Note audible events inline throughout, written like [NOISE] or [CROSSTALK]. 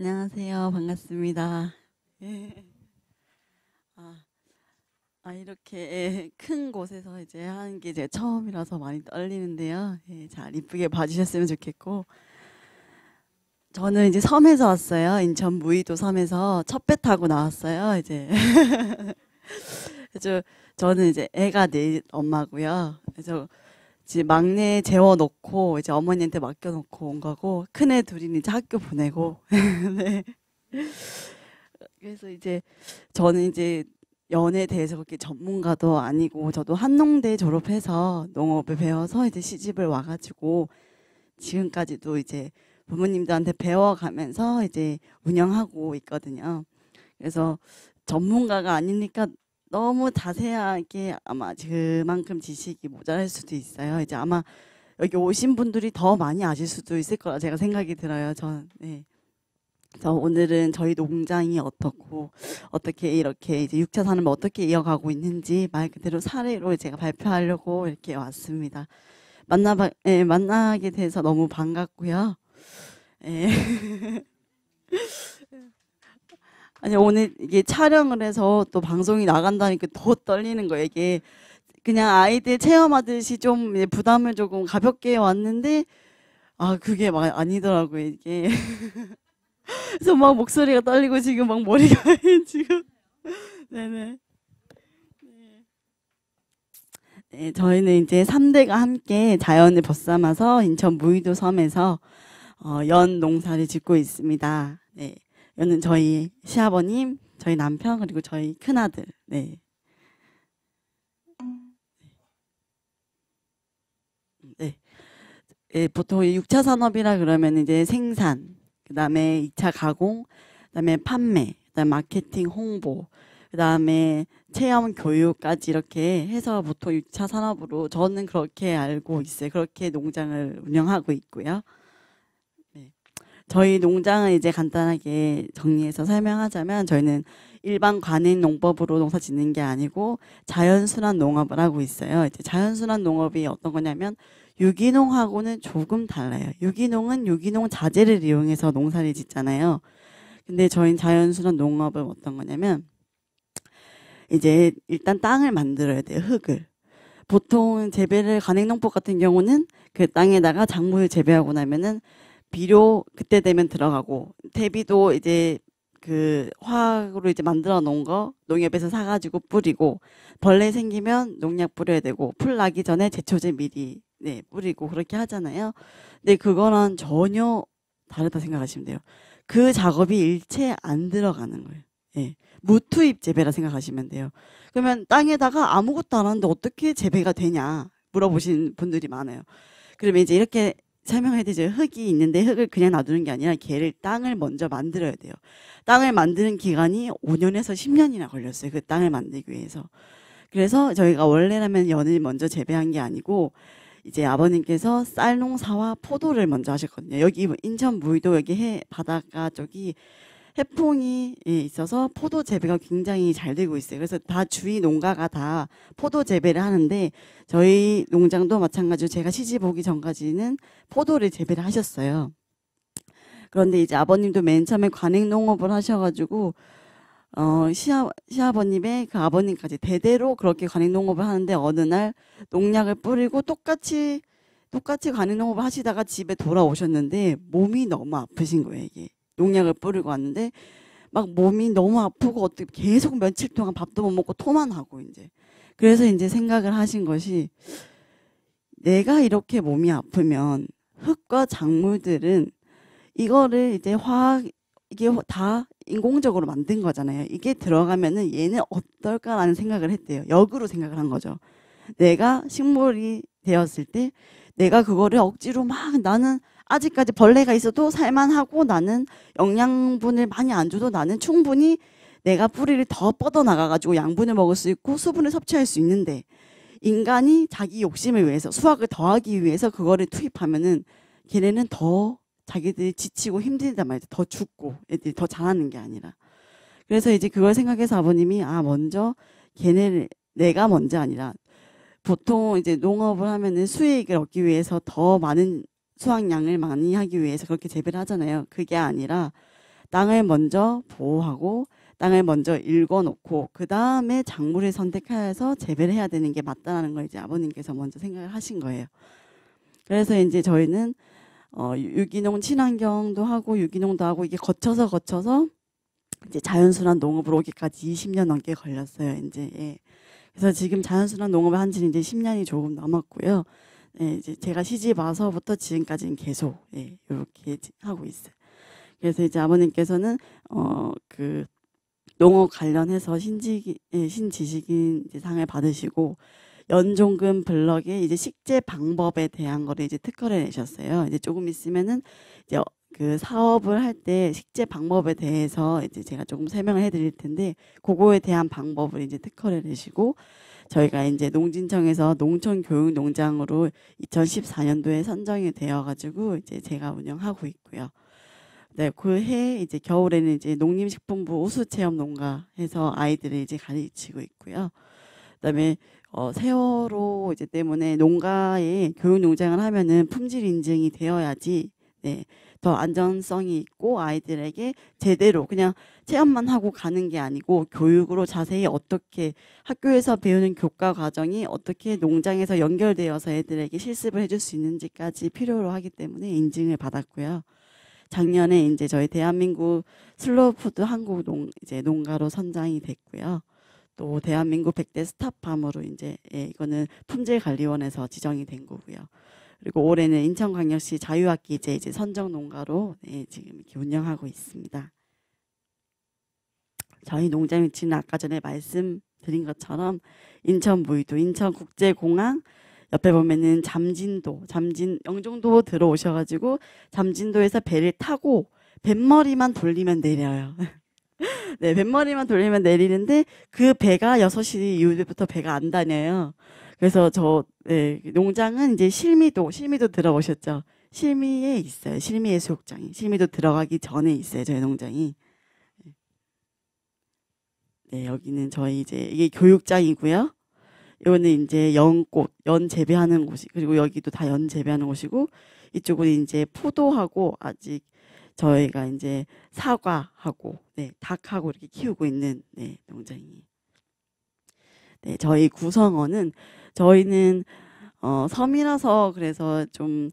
안녕하세요. 반갑습니다. 아, 아, 이렇게 큰 곳에서 이제 하는 게 이제 처음이라서 많이 떨리는데요. 예, 잘 이쁘게 봐주셨으면 좋겠고. 저는 이제 섬에서 왔어요. 인천 무의도 섬에서 첫 배 타고 나왔어요. 이제. 저, [LAUGHS] 저는 이제 애가 네 엄마고요. 그래서 이제 막내 재워놓고 이제 어머니한테 맡겨놓고 온 거고 큰 애 둘이 이제 학교 보내고 음. [LAUGHS] 네. 그래서 이제 저는 이제 연애에 대해서 그렇게 전문가도 아니고 저도 한농대 졸업해서 농업을 배워서 이제 시집을 와가지고 지금까지도 이제 부모님들한테 배워가면서 이제 운영하고 있거든요. 그래서 전문가가 아니니까 너무 자세하게 아마 그만큼 지식이 모자랄 수도 있어요. 이제 아마 여기 오신 분들이 더 많이 아실 수도 있을 거라 제가 생각이 들어요. 전 네. 저 오늘은 저희 농장이 어떻고 어떻게 이렇게 이제 6차 산업을 어떻게 이어가고 있는지 말 그대로 사례로 제가 발표하려고 이렇게 왔습니다. 만나 예, 만나게 돼서 너무 반갑고요. 예. [LAUGHS] 아니 오늘 이게 촬영을 해서 또 방송이 나간다니까 더 떨리는 거예요. 이게 그냥 아이들 체험하듯이 좀 부담을 조금 가볍게 왔는데 아 그게 막 아니더라고요 이게. [LAUGHS] 그래서 막 목소리가 떨리고 지금 막 머리가 [LAUGHS] 지금 네네. 네, 네 저희는 이제 3대가 함께 자연을 벗삼아서 인천 무이도 섬에서 어, 연 농사를 짓고 있습니다. 네. 여는 저희 시아버님, 저희 남편 그리고 저희 큰 아들. 네. 네. 네 보통 6차 산업이라 그러면 이제 생산, 그다음에 2차 가공, 그다음에 판매, 그다음 마케팅, 홍보, 그다음에 체험 교육까지 이렇게 해서 보통 6차 산업으로 저는 그렇게 알고 있어요. 그렇게 농장을 운영하고 있고요. 저희 농장은 이제 간단하게 정리해서 설명하자면 저희는 일반 관행 농법으로 농사 짓는 게 아니고 자연순환 농업을 하고 있어요. 이제 자연순환 농업이 어떤 거냐면 유기농하고는 조금 달라요. 유기농은 유기농 자재를 이용해서 농사를 짓잖아요. 근데 저희는 자연순환 농업은 어떤 거냐면 이제 일단 땅을 만들어야 돼요. 흙을. 보통 재배를 관행농법 같은 경우는 그 땅에다가 작물을 재배하고 나면은 비료 그때 되면 들어가고 대비도 이제 그 화학으로 이제 만들어 놓은 거 농협에서 사가지고 뿌리고 벌레 생기면 농약 뿌려야 되고 풀 나기 전에 제초제 미리 네 뿌리고 그렇게 하잖아요. 근데 그거는 전혀 다르다 생각하시면 돼요. 그 작업이 일체 안 들어가는 거예요. 예. 무투입 재배라 생각하시면 돼요. 그러면 땅에다가 아무것도 안 하는데 어떻게 재배가 되냐 물어보신 분들이 많아요. 그러면 이제 이렇게 설명해야 되죠. 흙이 있는데 흙을 그냥 놔두는 게 아니라 개를 땅을 먼저 만들어야 돼요. 땅을 만드는 기간이 5년에서 10년이나 걸렸어요. 그 땅을 만들기 위해서. 그래서 저희가 원래라면 연을 먼저 재배한 게 아니고 이제 아버님께서 쌀농사와 포도를 먼저 하셨거든요. 여기 인천 무의도 여기 해 바닷가 쪽이 해풍이 있어서 포도 재배가 굉장히 잘 되고 있어요. 그래서 다 주위 농가가 다 포도 재배를 하는데 저희 농장도 마찬가지로 제가 시집 오기 전까지는 포도를 재배를 하셨어요. 그런데 이제 아버님도 맨 처음에 관행농업을 하셔가지고 어, 시아, 시아버님의 그 아버님까지 대대로 그렇게 관행농업을 하는데 어느 날 농약을 뿌리고 똑같이 똑같이 관행농업을 하시다가 집에 돌아오셨는데 몸이 너무 아프신 거예요 이게 농약을 뿌리고 왔는데 막 몸이 너무 아프고 어떻게 계속 며칠 동안 밥도 못 먹고 토만 하고 이제 그래서 이제 생각을 하신 것이 내가 이렇게 몸이 아프면 흙과 작물들은 이거를 이제 화학 이게 다 인공적으로 만든 거잖아요. 이게 들어가면은 얘는 어떨까라는 생각을 했대요. 역으로 생각을 한 거죠. 내가 식물이 되었을 때 내가 그거를 억지로 막 나는 아직까지 벌레가 있어도 살만하고 나는 영양분을 많이 안 줘도 나는 충분히 내가 뿌리를 더 뻗어나가가지고 양분을 먹을 수 있고 수분을 섭취할 수 있는데 인간이 자기 욕심을 위해서 수학을 더하기 위해서 그거를 투입하면은 걔네는 더 자기들이 지치고 힘들단 말이죠. 더 죽고 애들이 더자라는게 아니라. 그래서 이제 그걸 생각해서 아버님이 아 먼저 걔네를 내가 먼저 아니라 보통 이제 농업을 하면은 수익을 얻기 위해서 더 많은 수확량을 많이 하기 위해서 그렇게 재배를 하잖아요. 그게 아니라 땅을 먼저 보호하고 땅을 먼저 읽어 놓고 그 다음에 작물을 선택해서 재배를 해야 되는 게 맞다라는 걸 이제 아버님께서 먼저 생각을 하신 거예요. 그래서 이제 저희는 어, 유기농 친환경도 하고 유기농도 하고 이게 거쳐서 거쳐서 이제 자연순환 농업으로 오기까지 20년 넘게 걸렸어요. 이제 예. 그래서 지금 자연순환 농업을 한지 이제 10년이 조금 남았고요 예, 이제 제가 시집 와서부터 지금까지는 계속 예, 이렇게 하고 있어요. 그래서 이제 아버님께서는 어 그 농업 관련해서 신지 예, 신지식인 상을 받으시고 연종근 블럭에 이제 식재 방법에 대한 거를 이제 특허를 내셨어요. 이제 조금 있으면은 이제 어, 그 사업을 할 때 식재 방법에 대해서 이제 제가 조금 설명을 해드릴 텐데 그거에 대한 방법을 이제 특허를 내시고 저희가 이제 농진청에서 농촌교육농장으로 2014년도에 선정이 되어가지고 이제 제가 운영하고 있고요. 네, 그 해 이제 겨울에는 이제 농림식품부 오수체험 농가 해서 아이들을 이제 가르치고 있고요. 그다음에 어, 세월호 이제 때문에 농가에 교육 농장을 하면은 품질 인증이 되어야지 네, 더 안전성이 있고 아이들에게 제대로 그냥 체험만 하고 가는 게 아니고 교육으로 자세히 어떻게 학교에서 배우는 교과 과정이 어떻게 농장에서 연결되어서 애들에게 실습을 해줄 수 있는지까지 필요로 하기 때문에 인증을 받았고요. 작년에 이제 저희 대한민국 슬로우푸드 한국 농 이제 농가로 선장이 됐고요. 또 대한민국 백대 스타팜으로 이제 예, 이거는 품질관리원에서 지정이 된 거고요. 그리고 올해는 인천광역시 자유학기제 이제 선정 농가로 네, 지금 이렇게 운영하고 있습니다. 저희 농장 위치는 아까 전에 말씀드린 것처럼 인천 무이도 인천국제공항 옆에 보면은 잠진도, 잠진 영종도 들어오셔가지고 잠진도에서 배를 타고 뱃머리만 돌리면 내려요. [LAUGHS] 네, 뱃머리만 돌리면 내리는데 그 배가 여섯 시 이후부터 배가 안 다녀요. 그래서 저 네, 농장은 이제 실미도 실미도 들어보셨죠? 실미에 있어요. 실미의 수욕장이 실미도 들어가기 전에 있어요. 저희 농장이. 예. 네, 여기는 저희 이제 이게 교육장이고요. 이거는 이제 연꽃, 연 재배하는 곳이 그리고 여기도 다 연 재배하는 곳이고 이쪽은 이제 포도하고 아직 저희가 이제 사과하고 네, 닭하고 이렇게 키우고 있는 네, 농장이 네, 저희 구성원은 저희는 어, 섬이라서 그래서 좀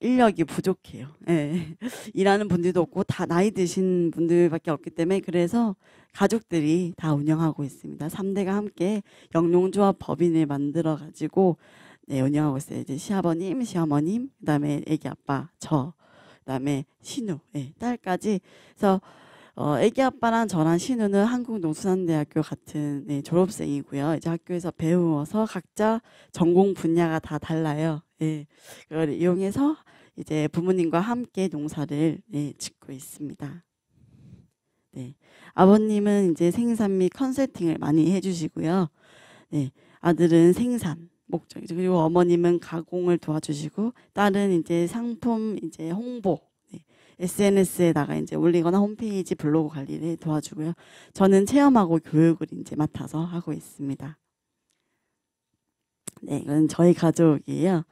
인력이 부족해요. 예. [LAUGHS] 일하는 분들도 없고 다 나이 드신 분들밖에 없기 때문에 그래서 가족들이 다 운영하고 있습니다. 3대가 함께 영농조합 법인을 만들어 가지고 네, 운영하고 있어요. 이제 시아버님, 시어머님, 그다음에 애기 아빠, 저, 그다음에 신우, 예, 딸까지. 그래서 어, 애기 아빠랑 저랑 신우는 한국농수산대학교 같은 네, 졸업생이고요. 이제 학교에서 배우어서 각자 전공 분야가 다 달라요. 예. 그걸 이용해서 이제 부모님과 함께 농사를 네, 짓고 있습니다. 네. 아버님은 이제 생산 및 컨설팅을 많이 해주시고요. 네. 아들은 생산 목적이죠. 그리고 어머님은 가공을 도와주시고 딸은 이제 상품 이제 홍보 SNS에다가 이제 올리거나 홈페이지 블로그 관리를 도와주고요. 저는 체험하고 교육을 이제 맡아서 하고 있습니다. 네, 이건 저희 가족이에요.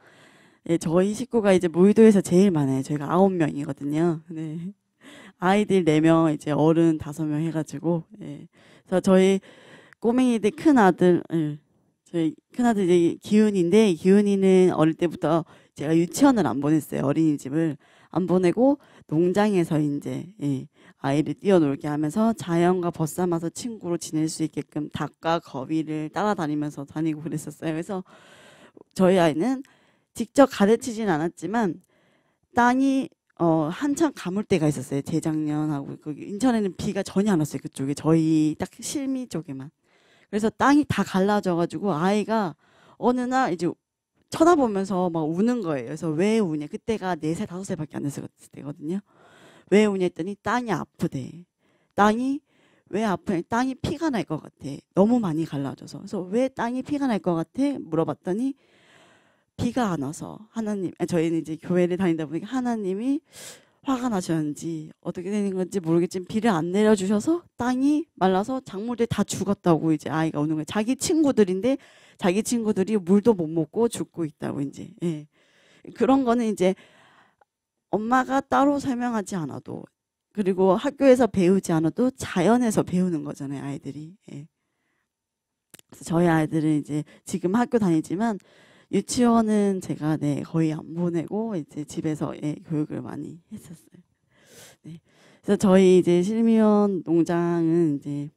네, 저희 식구가 이제 무의도에서 제일 많아요. 저희가 아홉 명이거든요. 네. 아이들 네명 이제 어른 다섯 명 해가지고, 예. 그래서 저희 꼬맹이들 큰 아들, 네. 저희 큰 아들 이제 기훈인데, 기훈이는 어릴 때부터 제가 유치원을 안 보냈어요. 어린이집을. 안 보내고 농장에서 이제 예, 아이를 뛰어놀게 하면서 자연과 벗삼아서 친구로 지낼 수 있게끔 닭과 거위를 따라다니면서 다니고 그랬었어요. 그래서 저희 아이는 직접 가르치진 않았지만 땅이 어, 한참 가물 때가 있었어요. 재작년하고 거기 인천에는 비가 전혀 안 왔어요. 그쪽에 저희 딱 실미 쪽에만. 그래서 땅이 다 갈라져 가지고 아이가 어느 날 이제 쳐다보면서 막 우는 거예요. 그래서 왜 우냐? 그때가 네살 다섯 살밖에 안 됐을 때거든요. 왜 우냐 했더니 땅이 아프대. 땅이 왜 아프냐? 땅이 피가 날 것 같아. 너무 많이 갈라져서. 그래서 왜 땅이 피가 날 것 같아? 물어봤더니 비가 안 와서 하나님 아, 저희는 이제 교회를 다니다 보니까 하나님이 화가 나셨는지 어떻게 되는 건지 모르겠지만 비를 안 내려주셔서 땅이 말라서 작물들이 다 죽었다고 이제 아이가 오는 거예요. 자기 친구들인데 자기 친구들이 물도 못 먹고 죽고 있다고 이제 예. 그런 거는 이제 엄마가 따로 설명하지 않아도 그리고 학교에서 배우지 않아도 자연에서 배우는 거잖아요 아이들이. 예. 그래서 저희 아이들은 이제 지금 학교 다니지만 유치원은 제가 네 거의 안 보내고 이제 집에서 예, 교육을 많이 했었어요. 네. 그래서 저희 이제 실미원 농장은 이제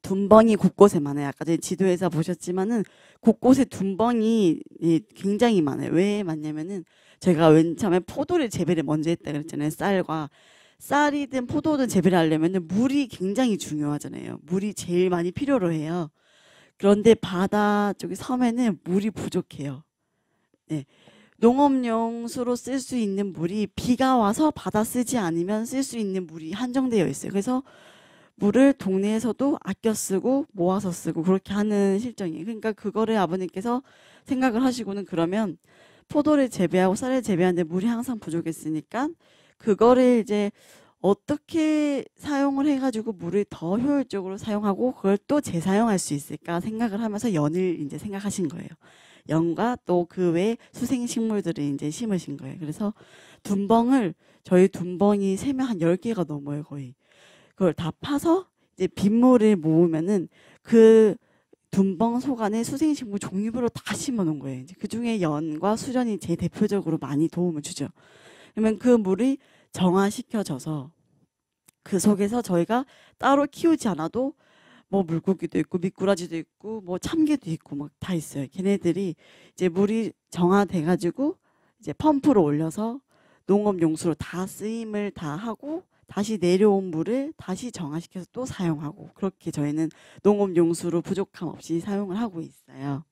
둔벙이 곳곳에 많아요. 아까 제 지도에서 보셨지만은 곳곳에 둔벙이 예, 굉장히 많아요. 왜 많냐면은 제가 웬 처음에 포도를 재배를 먼저 했다 그랬잖아요. 쌀과 쌀이든 포도든 재배를 하려면은 물이 굉장히 중요하잖아요. 물이 제일 많이 필요로 해요. 그런데 바다 쪽에 섬에는 물이 부족해요. 네. 농업용 수로 쓸 수 있는 물이 비가 와서 바다 쓰지 않으면 쓸 수 있는 물이 한정되어 있어요. 그래서 물을 동네에서도 아껴 쓰고 모아서 쓰고 그렇게 하는 실정이에요. 그러니까 그거를 아버님께서 생각을 하시고는 그러면 포도를 재배하고 쌀을 재배하는데 물이 항상 부족했으니까 그거를 이제 어떻게 사용을 해가지고 물을 더 효율적으로 사용하고 그걸 또 재사용할 수 있을까 생각을 하면서 연일 이제 생각하신 거예요. 연과 또 그 외 수생 식물들을 이제 심으신 거예요. 그래서 둔벙을 저희 둔벙이 세면 한 열개가 넘어요, 거의. 그걸 다 파서 이제 빗물을 모으면은 그 둔벙 속 안에 수생식물 종류별로 다 심어 놓은 거예요. 이제 그 중에 연과 수련이 제일 대표적으로 많이 도움을 주죠. 그러면 그 물이 정화시켜져서 그 속에서 저희가 따로 키우지 않아도 뭐 물고기도 있고 미꾸라지도 있고 뭐 참개도 있고 막 다 있어요. 걔네들이 이제 물이 정화돼 가지고 이제 펌프로 올려서 농업 용수로 다 쓰임을 다 하고 다시 내려온 물을 다시 정화시켜서 또 사용하고 그렇게 저희는 농업 용수로 부족함 없이 사용을 하고 있어요.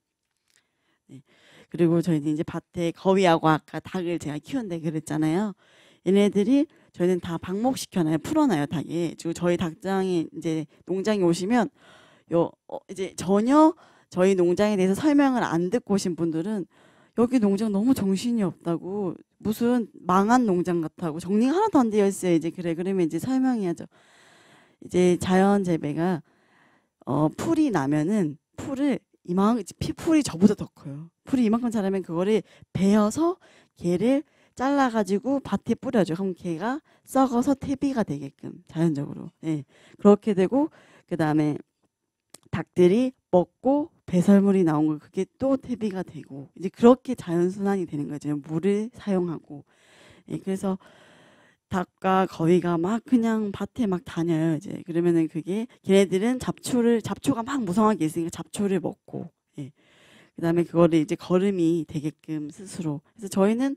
네. 그리고 저희는 이제 밭에 거위하고 아까 닭을 제가 키운다 그랬잖아요. 얘네들이 저희는 다 방목시켜놔요. 풀어놔요, 닭이. 저희 닭장에 이제 농장에 오시면 요 어, 이제 전혀 저희 농장에 대해서 설명을 안 듣고 오신 분들은 여기 농장 너무 정신이 없다고 무슨 망한 농장 같다고 정리가 하나도 안 되어 있어요. 이제 그래 그러면 이제 설명해야죠. 이제 자연 재배가 어 풀이 나면은 풀을 이만큼 풀이 저보다 더 커요. 풀이 이만큼 자라면 그거를 베어서 개를 잘라가지고 밭에 뿌려줘. 그럼 걔가 썩어서 퇴비가 되게끔 자연적으로. 예. 그렇게 되고 그 다음에 닭들이 먹고 배설물이 나온 거 그게 또 퇴비가 되고 이제 그렇게 자연순환이 되는 거죠. 물을 사용하고 예, 그래서 닭과 거위가 막 그냥 밭에 막 다녀요. 이제 그러면은 그게 걔네들은 잡초를 잡초가 막 무성하게 있으니까 잡초를 먹고 예. 그다음에 그거를 이제 걸음이 되게끔 스스로 그래서 저희는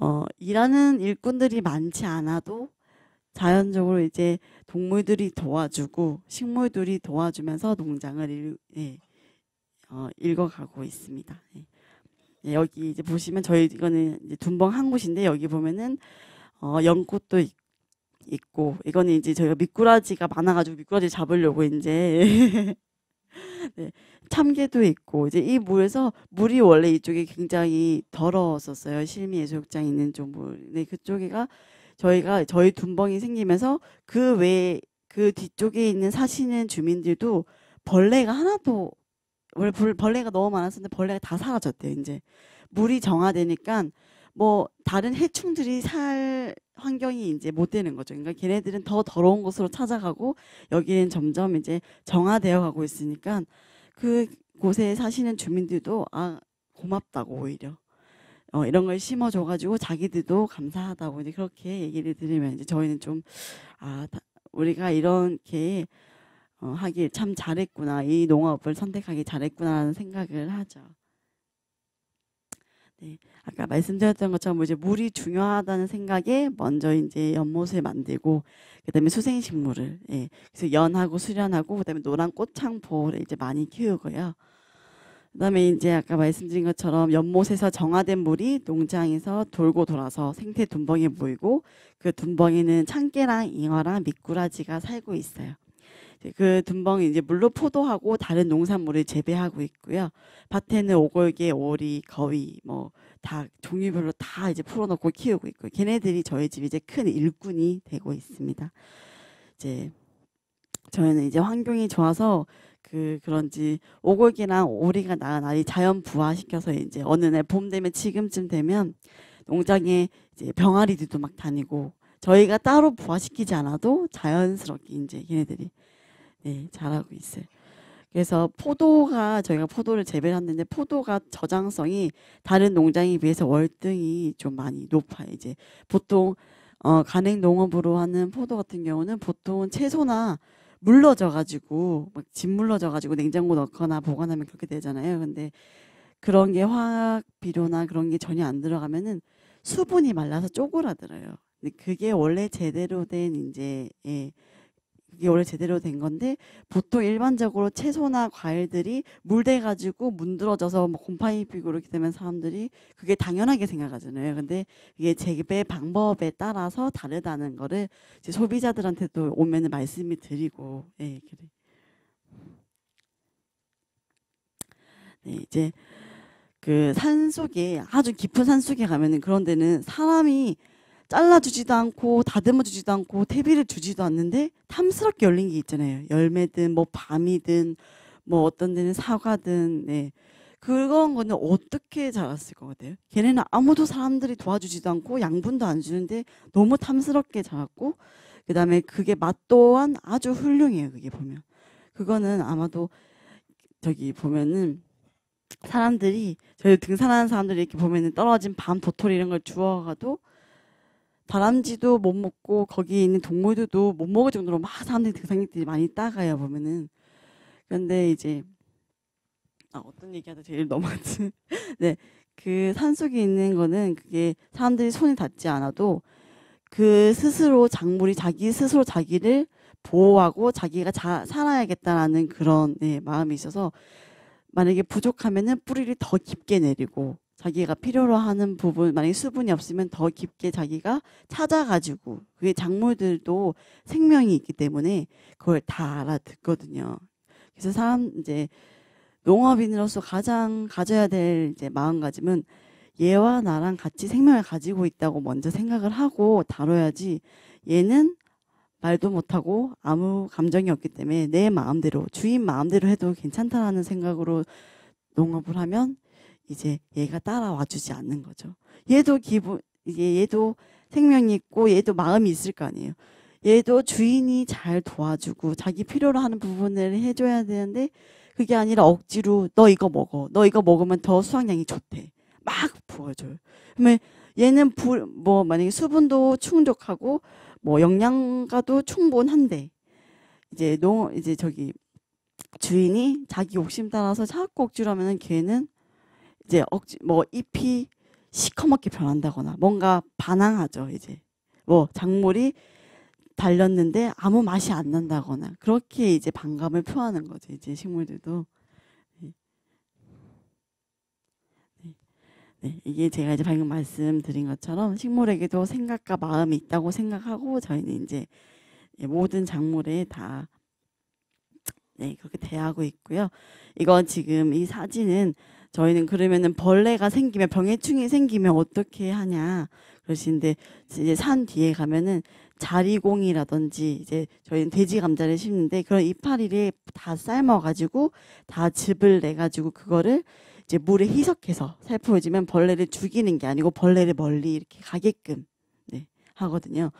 어, 일하는 일꾼들이 많지 않아도 자연적으로 이제 동물들이 도와주고 식물들이 도와주면서 농장을 일, 예, 어, 읽어가고 있습니다. 예. 예, 여기 이제 보시면 저희 이거는 이제 둔벙 한 곳인데 여기 보면은 어, 연꽃도 있, 고 이거는 이제 저희가 미꾸라지가 많아가지고 미꾸라지 잡으려고 이제 [LAUGHS] 네, 참개도 있고 이제 이 물에서 물이 원래 이쪽이 굉장히 더러웠었어요. 실미 예술욕장 있는 쪽 물. 네, 그쪽이가 저희가 저희 둔벙이 생기면서 그 외에 그 뒤쪽에 있는 사시는 주민들도 벌레가 하나도 원래 불, 벌레가 너무 많았었는데 벌레가 다 사라졌대요. 이제 물이 정화되니까 뭐 다른 해충들이 살 환경이 이제 못 되는 거죠. 그러니까 걔네들은 더 더러운 곳으로 찾아가고 여기는 점점 이제 정화되어 가고 있으니까 그 곳에 사시는 주민들도 아 고맙다고 오히려 어, 이런 걸 심어줘가지고 자기들도 감사하다고 이제 그렇게 얘기를 드리면 이제 저희는 좀 아 우리가 이렇게 어, 하길 참 잘했구나 이 농업을 선택하기 잘했구나라는 생각을 하죠. 네, 아까 말씀드렸던 것처럼 뭐 이제 물이 중요하다는 생각에 먼저 이제 연못을 만들고 그다음에 수생식물을 예, 그래서 연하고 수련하고 그다음에 노란 꽃창포를 이제 많이 키우고요. 그다음에 이제 아까 말씀드린 것처럼 연못에서 정화된 물이 농장에서 돌고 돌아서 생태 둔벙이에 모이고 그 둔벙이는 참깨랑 잉어랑 미꾸라지가 살고 있어요. 그 둔벙이 이제 물로 포도하고 다른 농산물을 재배하고 있고요. 밭에는 오골개, 오리, 거위 뭐 다 종류별로 다 이제 풀어놓고 키우고 있고 요 걔네들이 저희 집 이제 큰 일꾼이 되고 있습니다. 이제 저희는 이제 환경이 좋아서 그 그런지 오골개랑 오리가 낳은 아이 자연 부화시켜서 이제 어느 날 봄 되면 지금쯤 되면 농장에 이제 병아리들도 막 다니고 저희가 따로 부화시키지 않아도 자연스럽게 이제 걔네들이 네, 잘하고 있어요. 그래서 포도가 저희가 포도를 재배를 했는데 포도가 저장성이 다른 농장에 비해서 월등히 좀 많이 높아요. 이제 보통 어, 간행 농업으로 하는 포도 같은 경우는 보통 채소나 물러져 가지고 막 짓물러져 가지고 냉장고 넣거나 보관하면 그렇게 되잖아요. 근데 그런 게 화학 비료나 그런 게 전혀 안 들어가면은 수분이 말라서 쪼그라들어요. 근데 그게 원래 제대로 된 이제 예, 그게 원래 제대로 된 건데 보통 일반적으로 채소나 과일들이 물대 가지고 문드러져서 뭐 곰팡이 피고 그렇게 되면 사람들이 그게 당연하게 생각하잖아요. 근데 이게 재배 방법에 따라서 다르다는 거를 이제 소비자들한테도 오면은 말씀이 드리고 예, 그래. 네, 이제 그 산속에 아주 깊은 산속에 가면은 그런 데는 사람이 잘라주지도 않고 다듬어주지도 않고 퇴비를 주지도 않는데 탐스럽게 열린 게 있잖아요. 열매든 뭐 밤이든 뭐 어떤 데는 사과든 네. 그런 거는 어떻게 자랐을 것 같아요? 걔네는 아무도 사람들이 도와주지도 않고 양분도 안 주는데 너무 탐스럽게 자랐고 그 다음에 그게 맛 또한 아주 훌륭해요. 그게 보면 그거는 아마도 저기 보면은 사람들이 저희 등산하는 사람들이 이렇게 보면은 떨어진 밤 도토리 이런 걸 주워가도 바람쥐도못 먹고 거기 에 있는 동물들도 못 먹을 정도로 막 사람들이 등산객들이 많이 따가요 보면은 그런데 이제 아 어떤 얘기하다 제일 넘어갔지 [LAUGHS] 네그 산속에 있는 거는 그게 사람들이 손이 닿지 않아도 그 스스로 작물이 자기 스스로 자기를 보호하고 자기가 자, 살아야겠다라는 그런 네, 마음이 있어서 만약에 부족하면은 뿌리를 더 깊게 내리고 자기가 필요로 하는 부분 만약에 수분이 없으면 더 깊게 자기가 찾아가지고 그게 작물들도 생명이 있기 때문에 그걸 다 알아듣거든요. 그래서 사람 이제 농업인으로서 가장 가져야 될 이제 마음가짐은 얘와 나랑 같이 생명을 가지고 있다고 먼저 생각을 하고 다뤄야지 얘는 말도 못하고 아무 감정이 없기 때문에 내 마음대로 주인 마음대로 해도 괜찮다라는 생각으로 농업을 하면 이제 얘가 따라와 주지 않는 거죠. 얘도 기본 분이 얘도 생명이 있고 얘도 마음이 있을 거 아니에요. 얘도 주인이 잘 도와주고 자기 필요로 하는 부분을 해줘야 되는데 그게 아니라 억지로 너 이거 먹어. 너 이거 먹으면 더 수확량이 좋대. 막 부어줘요. 그러면 얘는 불, 뭐 만약에 수분도 충족하고 뭐 영양가도 충분한데 이제 농 이제 저기 주인이 자기 욕심 따라서 자꾸 억지로 하면은 걔는 이제 억지 뭐 잎이 시커멓게 변한다거나 뭔가 반항하죠 이제 뭐 작물이 달렸는데 아무 맛이 안 난다거나 그렇게 이제 반감을 표하는 거죠 이제 식물들도 네. 네. 네. 이게 제가 이제 방금 말씀드린 것처럼 식물에게도 생각과 마음이 있다고 생각하고 저희는 이제 예, 모든 작물에 다 네, 그렇게 대하고 있고요. 이건 지금 이 사진은 저희는 그러면은 벌레가 생기면 병해충이 생기면 어떻게 하냐 그러시는데 이제 산 뒤에 가면은 자리공이라든지 이제 저희는 돼지 감자를 심는데 그런 이파리를 다 삶아가지고 다 즙을 내가지고 그거를 이제 물에 희석해서 살포해지면 벌레를 죽이는 게 아니고 벌레를 멀리 이렇게 가게끔 네, 하거든요.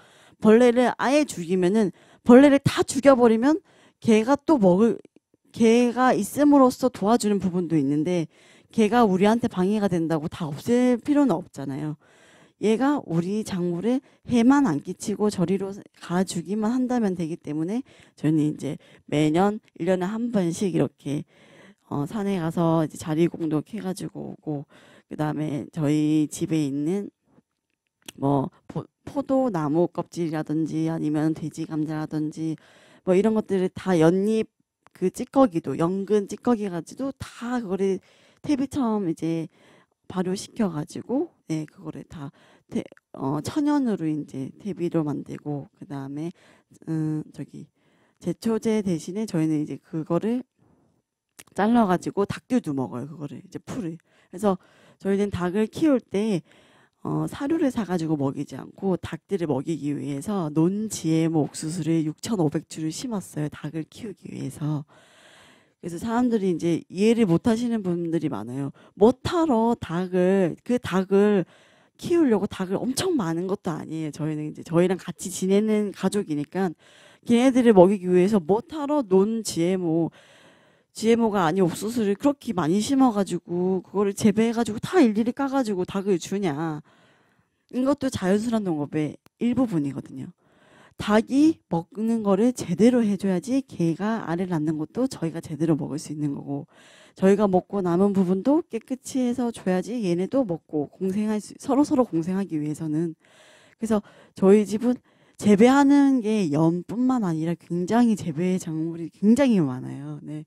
벌레를 아예 죽이면은 벌레를 다 죽여버리면 개가 또 먹을 개가 있음으로써 도와주는 부분도 있는데 걔가 우리한테 방해가 된다고 다 없앨 필요는 없잖아요. 얘가 우리 작물에 해만 안 끼치고 저리로 가주기만 한다면 되기 때문에 저희는 이제 매년 일년에한 번씩 이렇게 어, 산에 가서 이제 자리 공독해가지고 오고 그 다음에 저희 집에 있는 뭐 포, 포도나무 껍질이라든지 아니면 돼지 감자라든지 뭐 이런 것들을 다 연잎 그 찌꺼기도 연근 찌꺼기 가지도 다 그거를 탭이 처음 이제 발효시켜 가지고 네 예, 그거를 다 테, 어, 천연으로 이제 탭비로 만들고 그 다음에 음 저기 제초제 대신에 저희는 이제 그거를 잘라 가지고 닭류도 먹어요 그거를 이제 풀을 그래서 저희는 닭을 키울 때 어, 사료를 사가지고 먹이지 않고 닭들을 먹이기 위해서 논 GM 뭐 옥수수를 6,500주를 심었어요. 닭을 키우기 위해서. 그래서 사람들이 이제 이해를 못 하시는 분들이 많아요. 못하러 뭐 닭을 그 닭을 키우려고 닭을 엄청 많은 것도 아니에요. 저희는 이제 저희랑 같이 지내는 가족이니까 걔네들을 먹이기 위해서 못하러 뭐 논 GMO GMO가 아닌 옥수수를 그렇게 많이 심어가지고 그거를 재배해가지고 다 일일이 까가지고 닭을 주냐 이것도 자연스러운 농업의 일부분이거든요. 닭이 먹는 거를 제대로 해줘야지 개가 알을 낳는 것도 저희가 제대로 먹을 수 있는 거고 저희가 먹고 남은 부분도 깨끗이 해서 줘야지 얘네도 먹고 공생할 수 서로 서로 공생하기 위해서는 그래서 저희 집은 재배하는 게 염뿐만 아니라 굉장히 재배 작물이 굉장히 많아요. 네,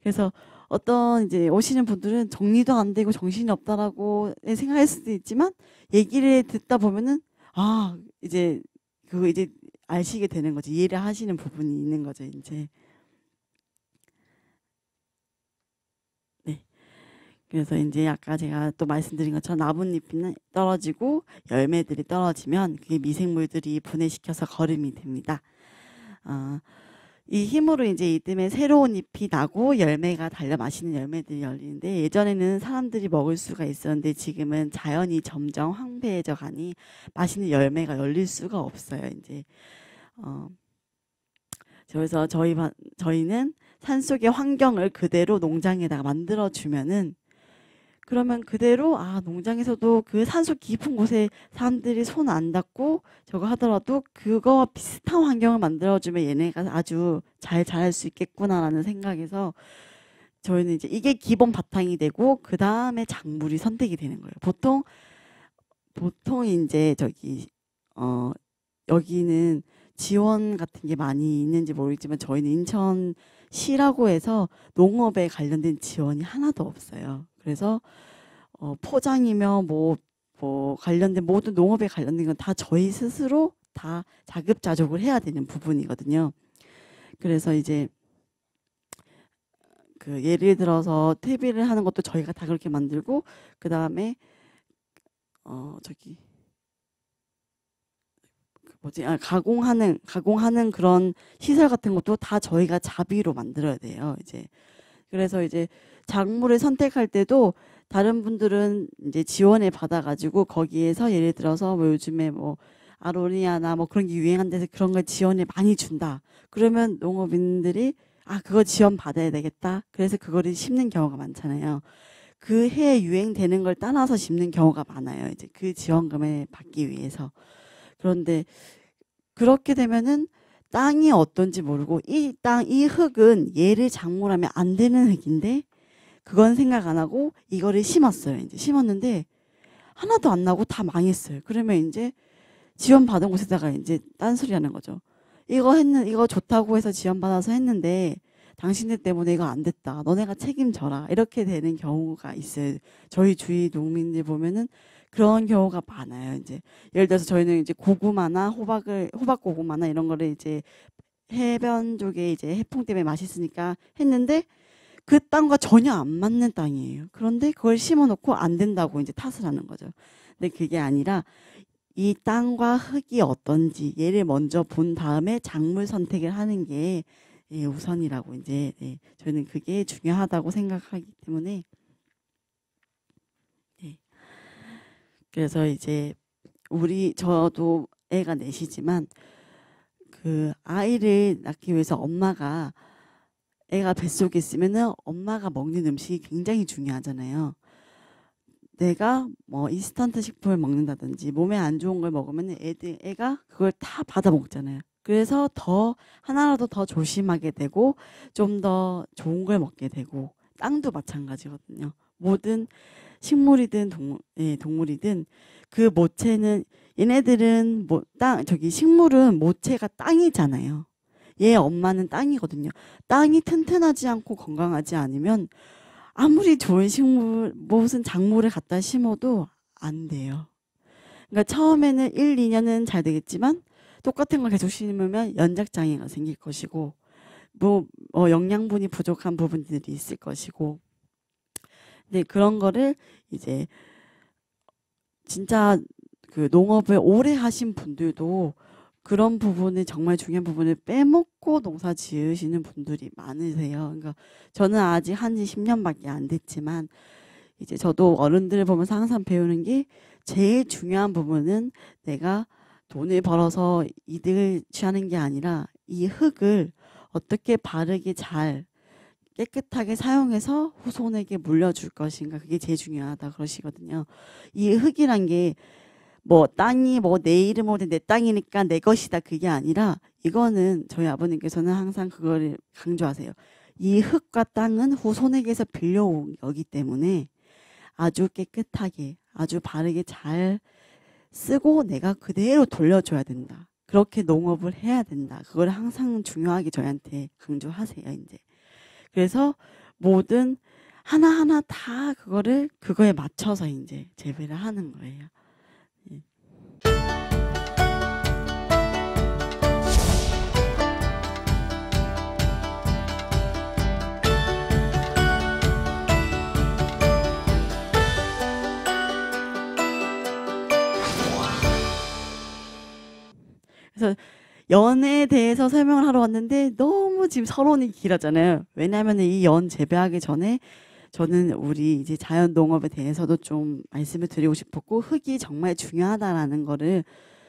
그래서 어떤 이제 오시는 분들은 정리도 안 되고 정신이 없다라고 생각할 수도 있지만 얘기를 듣다 보면은 아 이제 그 이제 아시게 되는 거죠. 이해를 하시는 부분이 있는 거죠. 이제 네. 그래서 이제 아까 제가 또 말씀드린 것처럼 나뭇잎이 떨어지고 열매들이 떨어지면 그게 미생물들이 분해시켜서 거름이 됩니다. 어, 이 힘으로 이제 이듬해 새로운 잎이 나고 열매가 달려 마시는 열매들이 열리는데 예전에는 사람들이 먹을 수가 있었는데 지금은 자연이 점점 황폐해져 가니 맛있는 열매가 열릴 수가 없어요. 이제 어 그래서 저희 저희는 산속의 환경을 그대로 농장에다가 만들어 주면은 그러면 그대로 아 농장에서도 그 산속 깊은 곳에 사람들이 손 안 닿고 저거 하더라도 그거와 비슷한 환경을 만들어주면 얘네가 아주 잘 자랄 수 있겠구나라는 생각에서 저희는 이제 이게 기본 바탕이 되고 그 다음에 작물이 선택이 되는 거예요. 보통 보통 이제 저기 어 여기는 지원 같은 게 많이 있는지 모르겠지만 저희는 인천시라고 해서 농업에 관련된 지원이 하나도 없어요. 그래서 어, 포장이며 뭐, 뭐 관련된 모든 농업에 관련된 건 다 저희 스스로 다 자급자족을 해야 되는 부분이거든요. 그래서 이제 그 예를 들어서 퇴비를 하는 것도 저희가 다 그렇게 만들고 그 다음에 어 저기 그 뭐지 아 가공하는 가공하는 그런 시설 같은 것도 다 저희가 자비로 만들어야 돼요 이제 그래서 이제 작물을 선택할 때도 다른 분들은 이제 지원을 받아가지고 거기에서 예를 들어서 뭐 요즘에 뭐 아로니아나 뭐 그런 게 유행한 데서 그런 걸 지원을 많이 준다. 그러면 농업인들이 아 그거 지원 받아야 되겠다. 그래서 그거를 심는 경우가 많잖아요. 그 해에 유행되는 걸 따라서 심는 경우가 많아요. 이제 그 지원금을 받기 위해서. 그런데 그렇게 되면은 땅이 어떤지 모르고 이 땅, 이 흙은 얘를 작물하면 안 되는 흙인데 그건 생각 안 하고 이거를 심었어요. 이제 심었는데 하나도 안 나고 다 망했어요. 그러면 이제 지원 받은 곳에다가 이제 딴소리 하는 거죠. 이거 했는 이거 좋다고 해서 지원 받아서 했는데 당신들 때문에 이거 안 됐다. 너네가 책임져라. 이렇게 되는 경우가 있어요. 저희 주위 농민들 보면은 그런 경우가 많아요. 이제 예를 들어서 저희는 이제 고구마나 호박을 호박 고구마나 이런 거를 이제 해변 쪽에 이제 해풍 때문에 맛있으니까 했는데 그 땅과 전혀 안 맞는 땅이에요. 그런데 그걸 심어놓고 안 된다고 이제 탓을 하는 거죠. 근데 그게 아니라 이 땅과 흙이 어떤지 얘를 먼저 본 다음에 작물 선택을 하는 게 예, 우선이라고 이제 예, 저희는 그게 중요하다고 생각하기 때문에 네. 그래서 이제 우리 저도 애가 넷이지만 그 아이를 낳기 위해서 엄마가 애가 뱃속에 있으면은 엄마가 먹는 음식이 굉장히 중요하잖아요. 내가 뭐 인스턴트 식품을 먹는다든지 몸에 안 좋은 걸 먹으면 애들 애가 그걸 다 받아 먹잖아요. 그래서 더 하나라도 더 조심하게 되고 좀 더 좋은 걸 먹게 되고 땅도 마찬가지거든요. 모든 식물이든 동, 예, 동물이든 그 모체는 얘네들은 뭐땅 저기 식물은 모체가 땅이잖아요. 얘 엄마는 땅이거든요. 땅이 튼튼하지 않고 건강하지 않으면 아무리 좋은 식물, 무슨 작물을 갖다 심어도 안 돼요. 그러니까 처음에는 1, 2년은 잘 되겠지만 똑같은 걸 계속 심으면 연작장애가 생길 것이고 뭐 어, 영양분이 부족한 부분들이 있을 것이고 네, 그런 거를 이제 진짜 그 농업을 오래 하신 분들도 그런 부분이 정말 중요한 부분을 빼먹고 농사 지으시는 분들이 많으세요. 그러니까 저는 아직 한지 10년밖에 안 됐지만 이제 저도 어른들을 보면서 항상 배우는 게 제일 중요한 부분은 내가 돈을 벌어서 이득을 취하는 게 아니라 이 흙을 어떻게 바르게 잘 깨끗하게 사용해서 후손에게 물려줄 것인가 그게 제일 중요하다 그러시거든요. 이 흙이란 게뭐 땅이 뭐 내 이름으로 내 땅이니까 내 것이다 그게 아니라 이거는 저희 아버님께서는 항상 그거를 강조하세요. 이 흙과 땅은 후손에게서 빌려온 거기 때문에 아주 깨끗하게 아주 바르게 잘 쓰고 내가 그대로 돌려줘야 된다. 그렇게 농업을 해야 된다. 그걸 항상 중요하게 저희한테 강조하세요, 이제. 그래서 모든 하나하나 다 그거를 그거에 맞춰서 이제 재배를 하는 거예요. 그래서 연에 대해서 설명을 하러 왔는데 너무 지금 서론이 길었잖아요. 왜냐하면 이 연 재배하기 전에 저는 우리 이제 자연 농업에 대해서도 좀 말씀을 드리고 싶었고 흙이 정말 중요하다라는 거를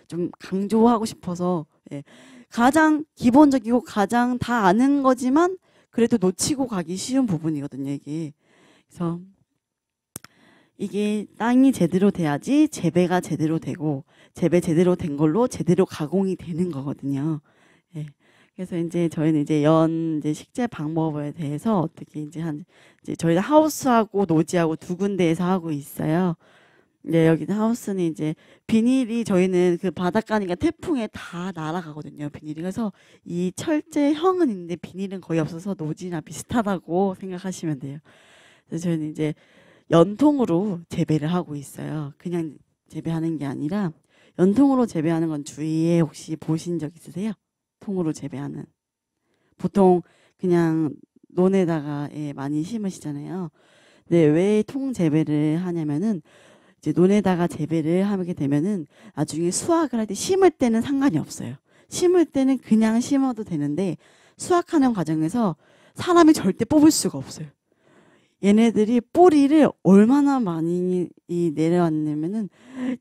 좀 강조하고 싶어서 예. 가장 기본적이고 가장 다 아는 거지만 그래도 놓치고 가기 쉬운 부분이거든요 이게 그래서 이게 땅이 제대로 돼야지 재배가 제대로 되고 재배 제대로 된 걸로 제대로 가공이 되는 거거든요. 예. 그래서 이제 저희는 이제 연 이제 식재 방법에 대해서 어떻게 이제 한 이제 저희는 하우스하고 노지하고 두 군데에서 하고 있어요. 네, 예, 여기 는 하우스는 이제 비닐이 저희는 그 바닷가니까 태풍에 다 날아가거든요. 비닐이 그래서 이 철제형은 있는데 비닐은 거의 없어서 노지나 비슷하다고 생각하시면 돼요. 그래서 저희는 이제 연통으로 재배를 하고 있어요. 그냥 재배하는 게 아니라 연통으로 재배하는 건 주위에 혹시 보신 적 있으세요? 통으로 재배하는. 보통 그냥 논에다가 예, 많이 심으시잖아요. 근데 왜 통 재배를 하냐면은 이제 논에다가 재배를 하게 되면은 나중에 수확을 할 때 심을 때는 상관이 없어요. 심을 때는 그냥 심어도 되는데 수확하는 과정에서 사람이 절대 뽑을 수가 없어요. 얘네들이 뿌리를 얼마나 많이 내려왔냐면은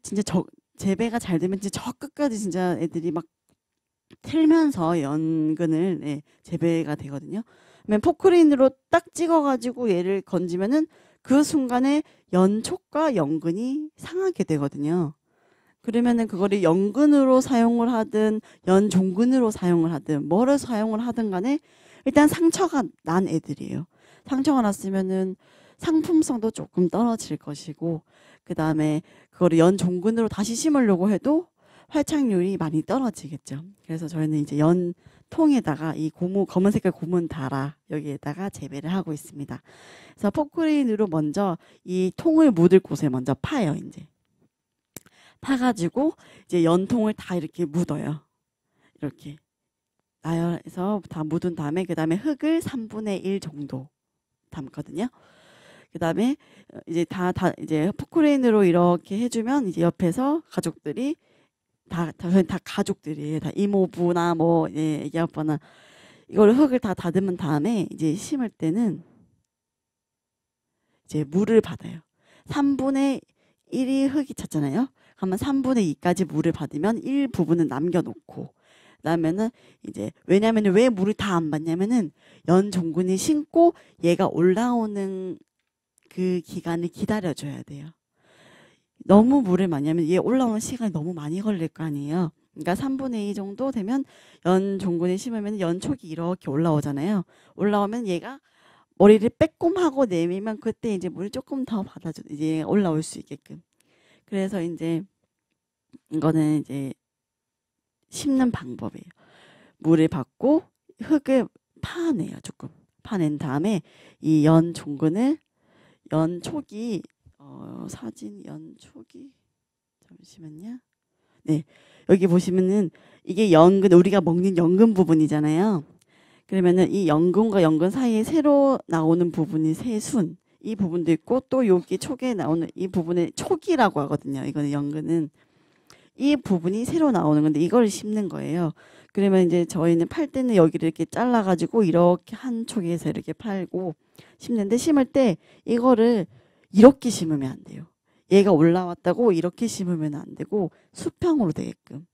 진짜 적 재배가 잘 되면 이제 저 끝까지 진짜 애들이 막 틀면서 연근을 예, 재배가 되거든요. 그 포크레인으로 딱 찍어가지고 얘를 건지면은 그 순간에 연촉과 연근이 상하게 되거든요. 그러면은 그거를 연근으로 사용을 하든 연종근으로 사용을 하든 뭐를 사용을 하든 간에 일단 상처가 난 애들이에요. 상처가 났으면은 상품성도 조금 떨어질 것이고 그 다음에 그거를 연 종근으로 다시 심으려고 해도 활착률이 많이 떨어지겠죠. 그래서 저희는 이제 연 통에다가 이 고무 검은 색깔 고문 달아 여기에다가 재배를 하고 있습니다. 그래서 포크레인으로 먼저 이 통을 묻을 곳에 먼저 파요. 이제 파가지고 이제 연통을 다 이렇게 묻어요. 이렇게 나열해서 다 묻은 다음에 그 다음에 흙을 3분의 1 정도 담거든요. 그다음에 어, 이제 다, 다 이제 포크레인으로 이렇게 해주면 이제 옆에서 가족들이 다, 다, 다 가족들이 다 이모부나 뭐 예, 애기 아빠나 이걸 흙을 다 다듬은 다음에 이제 심을 때는 이제 물을 받아요. 3분의 1이 흙이 찼잖아요. 그러면 3분의 2까지 물을 받으면 1 부분은 남겨놓고 그다음에는 이제 왜냐면은 왜 물을 다 안 받냐면은 연 종근이 심고 얘가 올라오는 그 기간을 기다려줘야 돼요. 너무 물을 많이 하면 이게 올라오는 시간이 너무 많이 걸릴 거 아니에요. 그러니까 3분의 2 정도 되면 연 종근이 심으면 연촉이 이렇게 올라오잖아요. 올라오면 얘가 머리를 빼꼼하고 내밀면 그때 이제 물을 조금 더 받아줘 이제 올라올 수 있게끔. 그래서 이제 이거는 이제 심는 방법이에요. 물을 받고 흙을 파내요 조금 파낸 다음에 이 연 종근을 연초기 어, 사진 연초기 잠시만요. 네 여기 보시면은 이게 연근 우리가 먹는 연근 부분이잖아요. 그러면은 이 연근과 연근 사이에 새로 나오는 부분이 새순 이 부분도 있고 또 여기 초기에 나오는 이부분에 초기라고 하거든요. 이거는 연근은 이 부분이 새로 나오는 건데 이걸 심는 거예요. 그러면 이제 저희는 팔 때는 여기를 이렇게 잘라가지고 이렇게 한쪽에서 이렇게 팔고 심는데 심을 때 이거를 이렇게 심으면 안 돼요. 얘가 올라왔다고 이렇게 심으면 안 되고 수평으로 되게끔.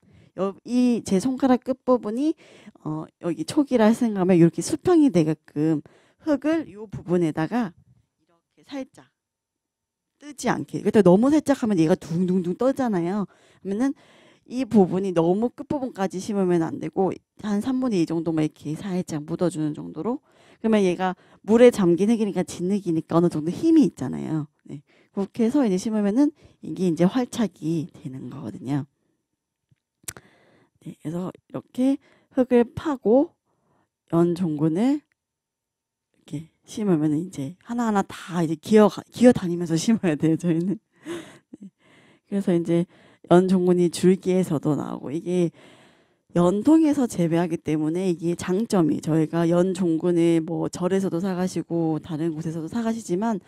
이 제 손가락 끝부분이 어 여기 초기라 생각하면 이렇게 수평이 되게끔 흙을 이 부분에다가 이렇게 살짝 뜨지 않게. 그때 그러니까 너무 살짝 하면 얘가 둥둥둥 떠잖아요. 그러면은 이 부분이 너무 끝부분까지 심으면 안 되고 한 3분의 2 정도만 이렇게 살짝 묻어주는 정도로 그러면 얘가 물에 잠긴 흙이니까 진흙이니까 어느 정도 힘이 있잖아요. 네. 그렇게 해서 이제 심으면은 이게 이제 활착이 되는 거거든요. 네, 그래서 이렇게 흙을 파고 연 종근을 이렇게 심으면 이제 하나하나 다 이제 기어 기어 다니면서 [LAUGHS] 심어야 돼요 저희는. 네. 그래서 이제 연종군이 줄기에서도 나오고 이게 연통에서 재배하기 때문에 이게 장점이 저희가 연종군을 뭐 절에서도 사가시고 다른 곳에서도 사가시지만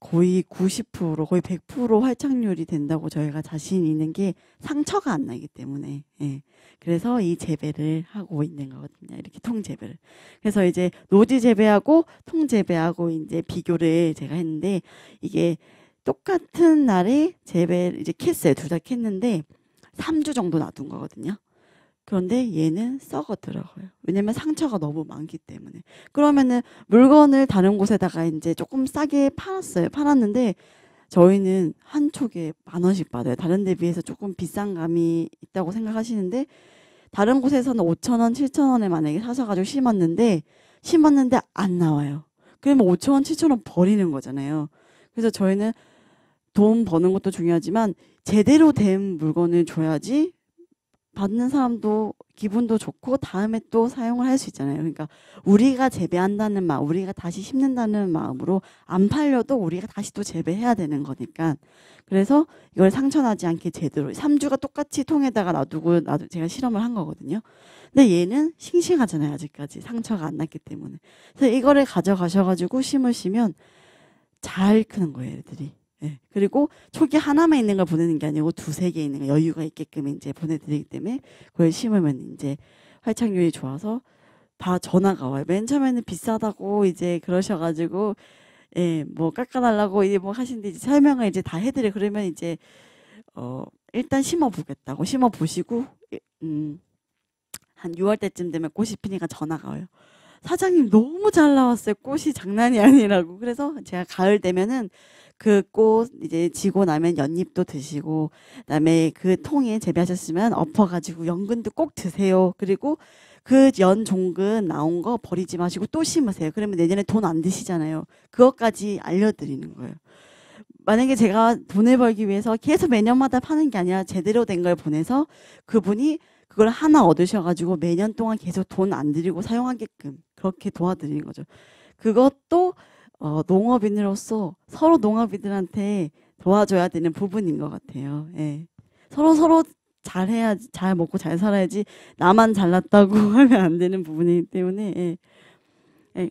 거의 90% 거의 100% 활착률이 된다고 저희가 자신 있는 게 상처가 안 나기 때문에 예. 그래서 이 재배를 하고 있는 거거든요. 이렇게 통 재배를. 그래서 이제 노지 재배하고 통 재배하고 이제 비교를 제가 했는데 이게 똑같은 날에 재배를 이제 캤어요. 둘 다 캤는데 3주 정도 놔둔 거거든요. 그런데 얘는 썩었더라고요 왜냐면 상처가 너무 많기 때문에. 그러면은 물건을 다른 곳에다가 이제 조금 싸게 팔았어요. 팔았는데 저희는 한 촉에 만 원씩 받아요. 다른 데 비해서 조금 비싼 감이 있다고 생각하시는데 다른 곳에서는 5천 원, 7천 원에 만약에 사셔가지고 심었는데 심었는데 안 나와요. 그러면 5천 원, 7천 원 버리는 거잖아요. 그래서 저희는 돈 버는 것도 중요하지만 제대로 된 물건을 줘야지 받는 사람도 기분도 좋고 다음에 또 사용을 할 수 있잖아요. 그러니까 우리가 재배한다는 마음, 우리가 다시 심는다는 마음으로 안 팔려도 우리가 다시 또 재배해야 되는 거니까. 그래서 이걸 상처나지 않게 제대로 3주가 똑같이 통에다가 놔두고 나도 제가 실험을 한 거거든요. 근데 얘는 싱싱하잖아요. 아직까지 상처가 안 났기 때문에. 그래서 이거를 가져가셔가지고 심으시면 잘 크는 거예요, 애들이. 네. 그리고 초기 하나만 있는 걸 보내는 게 아니고 두세 개 있는 거 여유가 있게끔 이제 보내드리기 때문에 그걸 심으면 이제 활착률이 좋아서 다 전화가 와요. 맨 처음에는 비싸다고 이제 그러셔가지고 예, 뭐 깎아달라고 이제 뭐 하시는데 이제 설명을 이제 다 해드려 그러면 이제 어 일단 심어 보겠다고 심어 보시고 예, 음한 6월 때쯤 되면 꽃이 피니까 전화가 와요. 사장님 너무 잘 나왔어요. 꽃이 장난이 아니라고. 그래서 제가 가을 되면은 그꽃 이제 지고 나면 연잎도 드시고 그다음에 그 통에 재배하셨으면 엎어 가지고 연근도 꼭 드세요. 그리고 그 연 종근 나온 거 버리지 마시고 또 심으세요. 그러면 내년에 돈 안 드시잖아요. 그것까지 알려드리는 거예요. 만약에 제가 돈을 벌기 위해서 계속 매년마다 파는 게 아니라 제대로 된 걸 보내서 그분이 그걸 하나 얻으셔가지고 매년 동안 계속 돈안 들이고 사용하게끔 그렇게 도와드리는 거죠. 그것도 어, 농업인으로서 서로 농업인들한테 도와줘야 되는 부분인 것 같아요. 예. 서로 서로 잘해야 잘 먹고 잘 살아야지 나만 잘났다고 [LAUGHS] 하면 안 되는 부분이기 때문에 예. 예.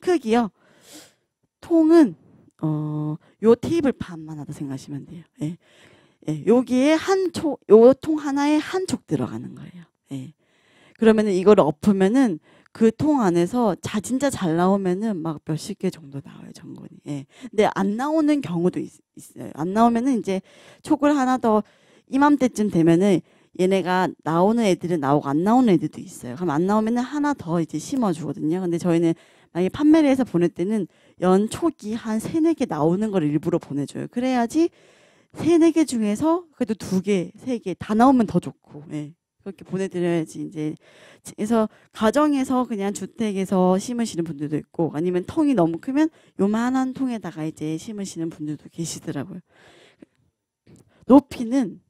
크기요. 통은 어, 요 테이블 반만 하다 생각하시면 돼요. 예. 예, 여기에 한 촉, 요통 하나에 한촉 들어가는 거예요. 예. 그러면은 이걸 엎으면은 그통 안에서 자 진짜 잘 나오면은 막 몇십 개 정도 나와요 전분이. 예. 근데 안 나오는 경우도 있, 있어요. 안 나오면은 이제 촉을 하나 더 이맘때쯤 되면은 얘네가 나오는 애들은 나오고 안 나오는 애들도 있어요. 그럼 안 나오면은 하나 더 이제 심어 주거든요. 근데 저희는 만약에 판매를 해서 보낼 때는 연초기 한 세네 개 나오는 걸 일부러 보내줘요. 그래야지 세네 개 중에서 그래도 두 개, 세 개 다 나오면 더 좋고. 예. 그렇게 보내드려야지 이제 그래서 가정에서 그냥 주택에서 심으시는 분들도 있고 아니면 통이 너무 크면 요만한 통에다가 이제 심으시는 분들도 계시더라고요. 높이는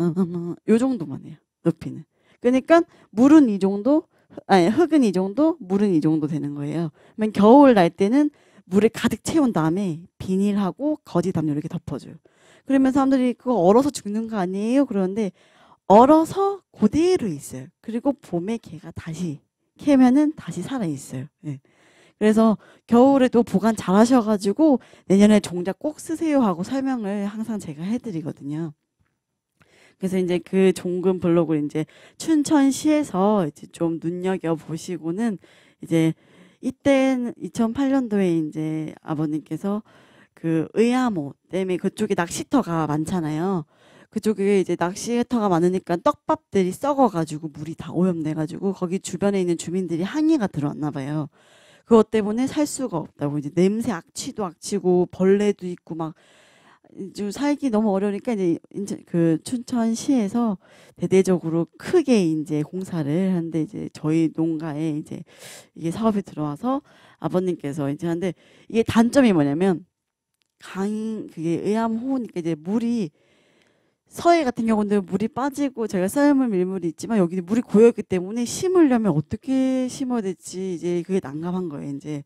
음, 요 정도만 해요. 높이는 그러니까 물은 이 정도 아니 흙은 이 정도 물은 이 정도 되는 거예요. 그러면 겨울 날 때는 물에 가득 채운 다음에 비닐하고 거지 담요 이렇게 덮어줘요. 그러면 사람들이 그거 얼어서 죽는 거 아니에요? 그러는데 얼어서 그대로 있어요. 그리고 봄에 개가 다시 캐면은 다시 살아 있어요. 네. 예. 그래서 겨울에도 보관 잘 하셔가지고 내년에 종자 꼭 쓰세요 하고 설명을 항상 제가 해드리거든요. 그래서 이제 그종근 블록을 이제 춘천시에서 이제 좀 눈여겨 보시고는 이제 이때 2008년도에 이제 아버님께서 그 의암호 때문에 그쪽에 낚시터가 많잖아요. 그쪽에 이제 낚시터가 해 많으니까 떡밥들이 썩어가지고 물이 다 오염돼가지고 거기 주변에 있는 주민들이 항의가 들어왔나 봐요. 그것 때문에 살 수가 없다고 이제 냄새 악취도 악취고 벌레도 있고 막좀 살기 너무 어려우니까 이제 인천 그 춘천시에서 대대적으로 크게 이제 공사를 하는데 이제 저희 농가에 이제 이게 사업이 들어와서 아버님께서 이제 하는데 이게 단점이 뭐냐면 강 그게 의암호니까 이제 물이 서해 같은 경우는 물이 빠지고 저희가 삶은 밀물이 있지만 여기는 물이 고여있기 때문에 심으려면 어떻게 심어야 될지 이제 그게 난감한 거예요. 이제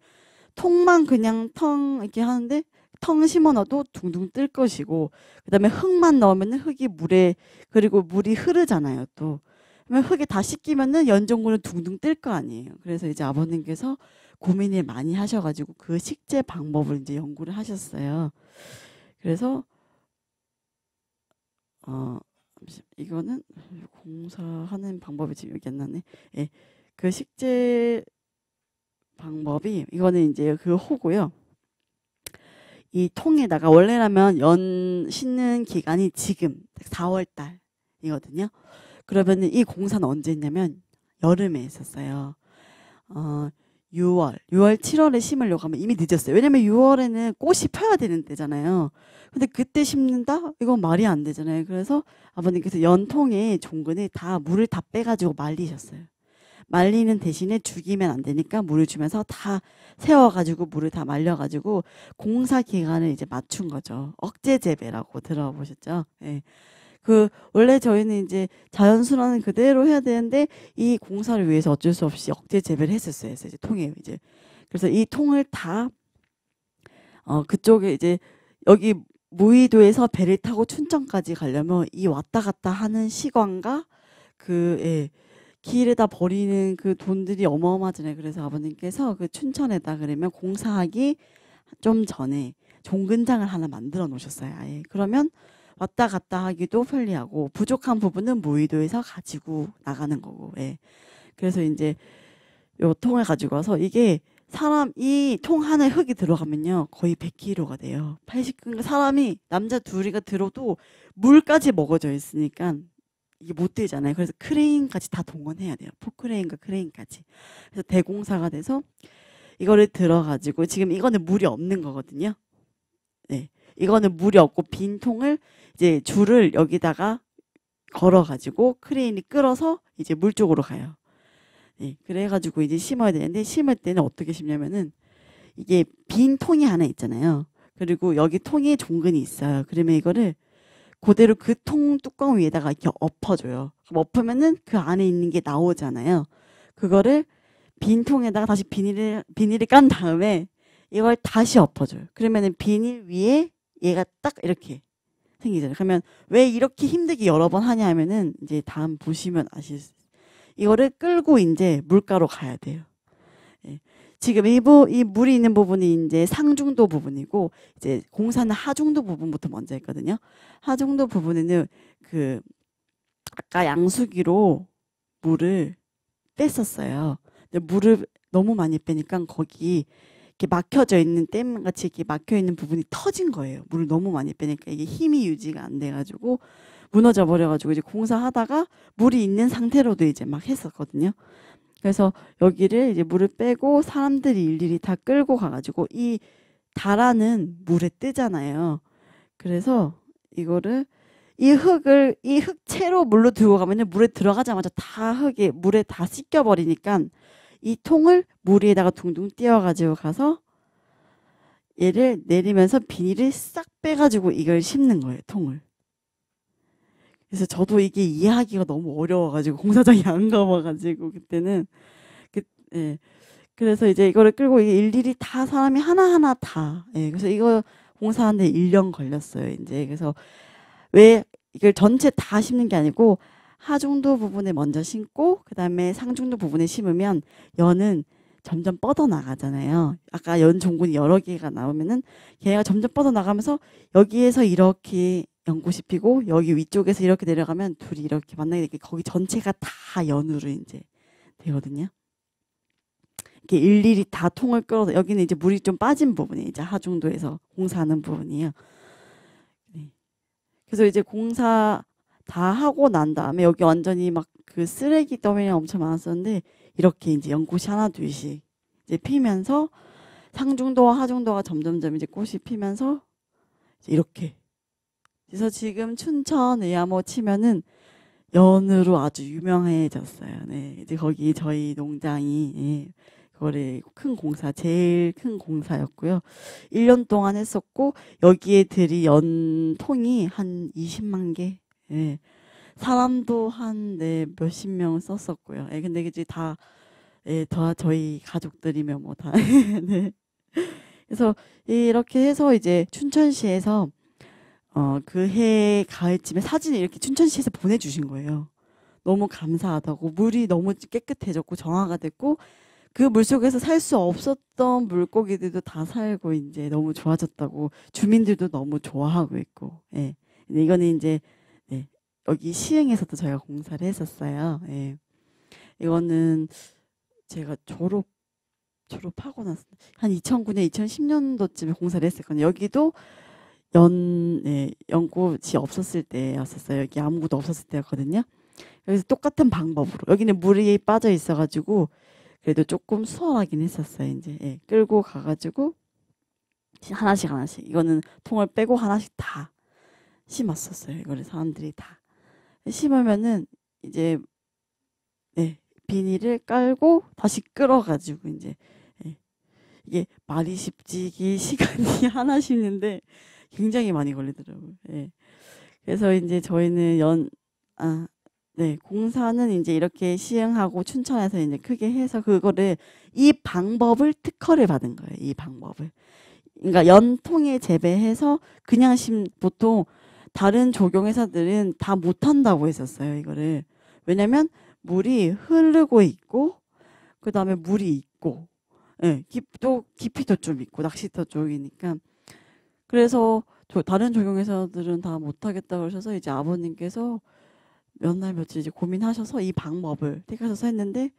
통만 그냥 텅 이렇게 하는데 텅 심어놔도 둥둥 뜰 것이고 그다음에 흙만 넣으면 흙이 물에 그리고 물이 흐르잖아요 또 그러면 흙이 다 씻기면은 연전구는 둥둥 뜰 거 아니에요 그래서 이제 아버님께서 고민을 많이 하셔가지고 그 식재 방법을 이제 연구를 하셨어요 그래서 어 이거는 공사하는 방법이 지금 여기 안 나네. 예. 그 식재 방법이 이거는 이제 그 호고요. 이 통에다가 원래라면 연 씻는 기간이 지금 4월 달이거든요. 그러면은 이 공사는 언제 했냐면 여름에 했었어요. 어 6월, 6월, 7월에 심으려고 하면 이미 늦었어요. 왜냐면 6월에는 꽃이 펴야 되는 때잖아요. 근데 그때 심는다? 이건 말이 안 되잖아요. 그래서 아버님께서 연통에 종근에다 물을 다 빼가지고 말리셨어요. 말리는 대신에 죽이면 안 되니까 물을 주면서 다 세워가지고 물을 다 말려가지고 공사 기간을 이제 맞춘 거죠. 억제 재배라고 들어보셨죠? 예. 네. 그 원래 저희는 이제 자연순환은 그대로 해야 되는데 이 공사를 위해서 어쩔 수 없이 억제 재배를 했었어요. 그래서 이제 통에 이제 그래서 이 통을 다 어, 그쪽에 이제 여기 무의도에서 배를 타고 춘천까지 가려면 이 왔다 갔다 하는 시간과 그 예, 길에다 버리는 그 돈들이 어마어마하잖아요. 그래서 아버님께서 그 춘천에다 그러면 공사하기 좀 전에 종근장을 하나 만들어 놓으셨어요. 아예 그러면 왔다 갔다 하기도 편리하고 부족한 부분은 무의도에서 가지고 나가는 거고. 예. 그래서 이제 요 통을 가지고 와서 이게 사람 이통 하나에 흙이 들어가면요 거의 100kg가 돼요. 80kg 그러니까 사람이 남자 둘이가 들어도 물까지 먹어져 있으니까 이게 못 되잖아요. 그래서 크레인까지 다 동원해야 돼요. 포크레인과 크레인까지. 그래서 대공사가 돼서 이거를 들어가지고 지금 이거는 물이 없는 거거든요. 네, 이거는 물이 없고 빈 통을 이제 줄을 여기다가 걸어가지고 크레인이 끌어서 이제 물 쪽으로 가요. 네, 그래가지고 이제 심어야 되는데 심을 때는 어떻게 심냐면은 이게 빈 통이 하나 있잖아요. 그리고 여기 통에 종근이 있어요. 그러면 이거를 그대로 그 통 뚜껑 위에다가 이렇게 엎어줘요. 엎으면은 그 안에 있는 게 나오잖아요. 그거를 빈 통에다가 다시 비닐을 비닐을 깐 다음에 이걸 다시 엎어줘요. 그러면은 비닐 위에 얘가 딱 이렇게 생기잖아요. 그러면 왜 이렇게 힘들게 여러 번 하냐 하면은 이제 다음 보시면 아실 수 이거를 끌고 이제 물가로 가야 돼요. 예. 지금 이, 부, 이 물이 있는 부분이 이제 상중도 부분이고 이제 공사는 하중도 부분부터 먼저 했거든요. 하중도 부분에는 그 아까 양수기로 물을 뺐었어요. 근데 물을 너무 많이 빼니까 거기 이렇게 막혀져 있는 댐 같이 이렇게 막혀 있는 부분이 터진 거예요. 물을 너무 많이 빼니까 이게 힘이 유지가 안 돼가지고 무너져 버려가지고 이제 공사하다가 물이 있는 상태로도 이제 막 했었거든요. 그래서 여기를 이제 물을 빼고 사람들이 일일이 다 끌고 가가지고 이 다라는 물에 뜨잖아요. 그래서 이거를 이 흙을 이 흙채로 물로 들고 가면 물에 들어가자마자 다흙에 물에 다 씻겨 버리니까 이 통을 물 위에다가 둥둥 띄워가지고 가서 얘를 내리면서 비닐을 싹 빼가지고 이걸 심는 거예요, 통을. 그래서 저도 이게 이해하기가 너무 어려워가지고 공사장이안 가봐가지고 그때는 그, 예. 그래서 이제 이거를 끌고 이게 일일이 다 사람이 하나하나 다. 예. 그래서 이거 공사하는데 1년 걸렸어요, 이제. 그래서 왜 이걸 전체 다 심는 게 아니고 하중도 부분에 먼저 심고 그다음에 상중도 부분에 심으면 연은 점점 뻗어나가잖아요. 아까 연 종군이 여러 개가 나오면은 걔가 점점 뻗어나가면서 여기에서 이렇게 연꽃이 피고 여기 위쪽에서 이렇게 내려가면 둘이 이렇게 만나게 되게 거기 전체가 다 연으로 이제 되거든요. 이렇게 일일이 다 통을 끌어서 여기는 이제 물이 좀 빠진 부분이 이제 하중도에서 공사하는 부분이에요. 네. 그래서 이제 공사 다 하고 난 다음에 여기 완전히 막 그 쓰레기 더미이 엄청 많았었는데 이렇게 이제 연꽃이 하나 둘씩 이제 피면서 상중도와 하중도가 점점점 이제 꽃이 피면서 이제 이렇게 그래서 지금 춘천 의암호 치면은 연으로 아주 유명해졌어요. 네. 이제 거기 저희 농장이 예. 그거를 큰 공사, 제일 큰 공사였고요. 1년 동안 했었고 여기에 들이 연통이 한 20만 개 예. 사람도 한 네, 몇십 명 썼었고요. 예, 근데 이제 다, 예, 다 저희 가족들이면뭐 다. [LAUGHS] 네. 그래서 이렇게 해서 이제 춘천시에서 어, 그 해 가을쯤에 사진을 이렇게 춘천시에서 보내주신 거예요. 너무 감사하다고 물이 너무 깨끗해졌고 정화가 됐고 그 물속에서 살 수 없었던 물고기들도 다 살고 이제 너무 좋아졌다고 주민들도 너무 좋아하고 있고 예. 근데 이거는 이제 여기 시행에서도 저희가 공사를 했었어요. 예. 이거는 제가 졸업 졸업하고 나서 한 2009년 2010년도쯤에 공사를 했었거든요. 여기도 연 예, 연꽃이 없었을 때였었어요. 여기 아무것도 없었을 때였거든요. 여기서 똑같은 방법으로 여기는 물이 빠져 있어가지고 그래도 조금 수월하긴 했었어요. 이제 예, 끌고 가가지고 하나씩 하나씩 이거는 통을 빼고 하나씩 다 심었었어요. 이거를 사람들이 다 심으면은 이제 네, 비닐을 깔고 다시 끌어가지고 이제 네, 이게 말이 쉽지기 [LAUGHS] 시간이 하나 싶는데 굉장히 많이 걸리더라고요. 네. 그래서 이제 저희는 연 아, 네, 공사는 이제 이렇게 시행하고 춘천에서 이제 크게 해서 그거를 이 방법을 특허를 받은 거예요. 이 방법을. 그러니까 연통에 재배해서 그냥 심 보통 다른 조경 회사들은 다 못한다고 했었어요 이거를 왜냐면 물이 흐르고 있고 그 다음에 물이 있고 예, 깊도 깊이도 좀 있고 낚시터 쪽이니까 그래서 저, 다른 조경 회사들은 다 못하겠다 그러셔서 이제 아버님께서 몇 날 며칠 이제 고민하셔서 이 방법을 택하셔서 했는데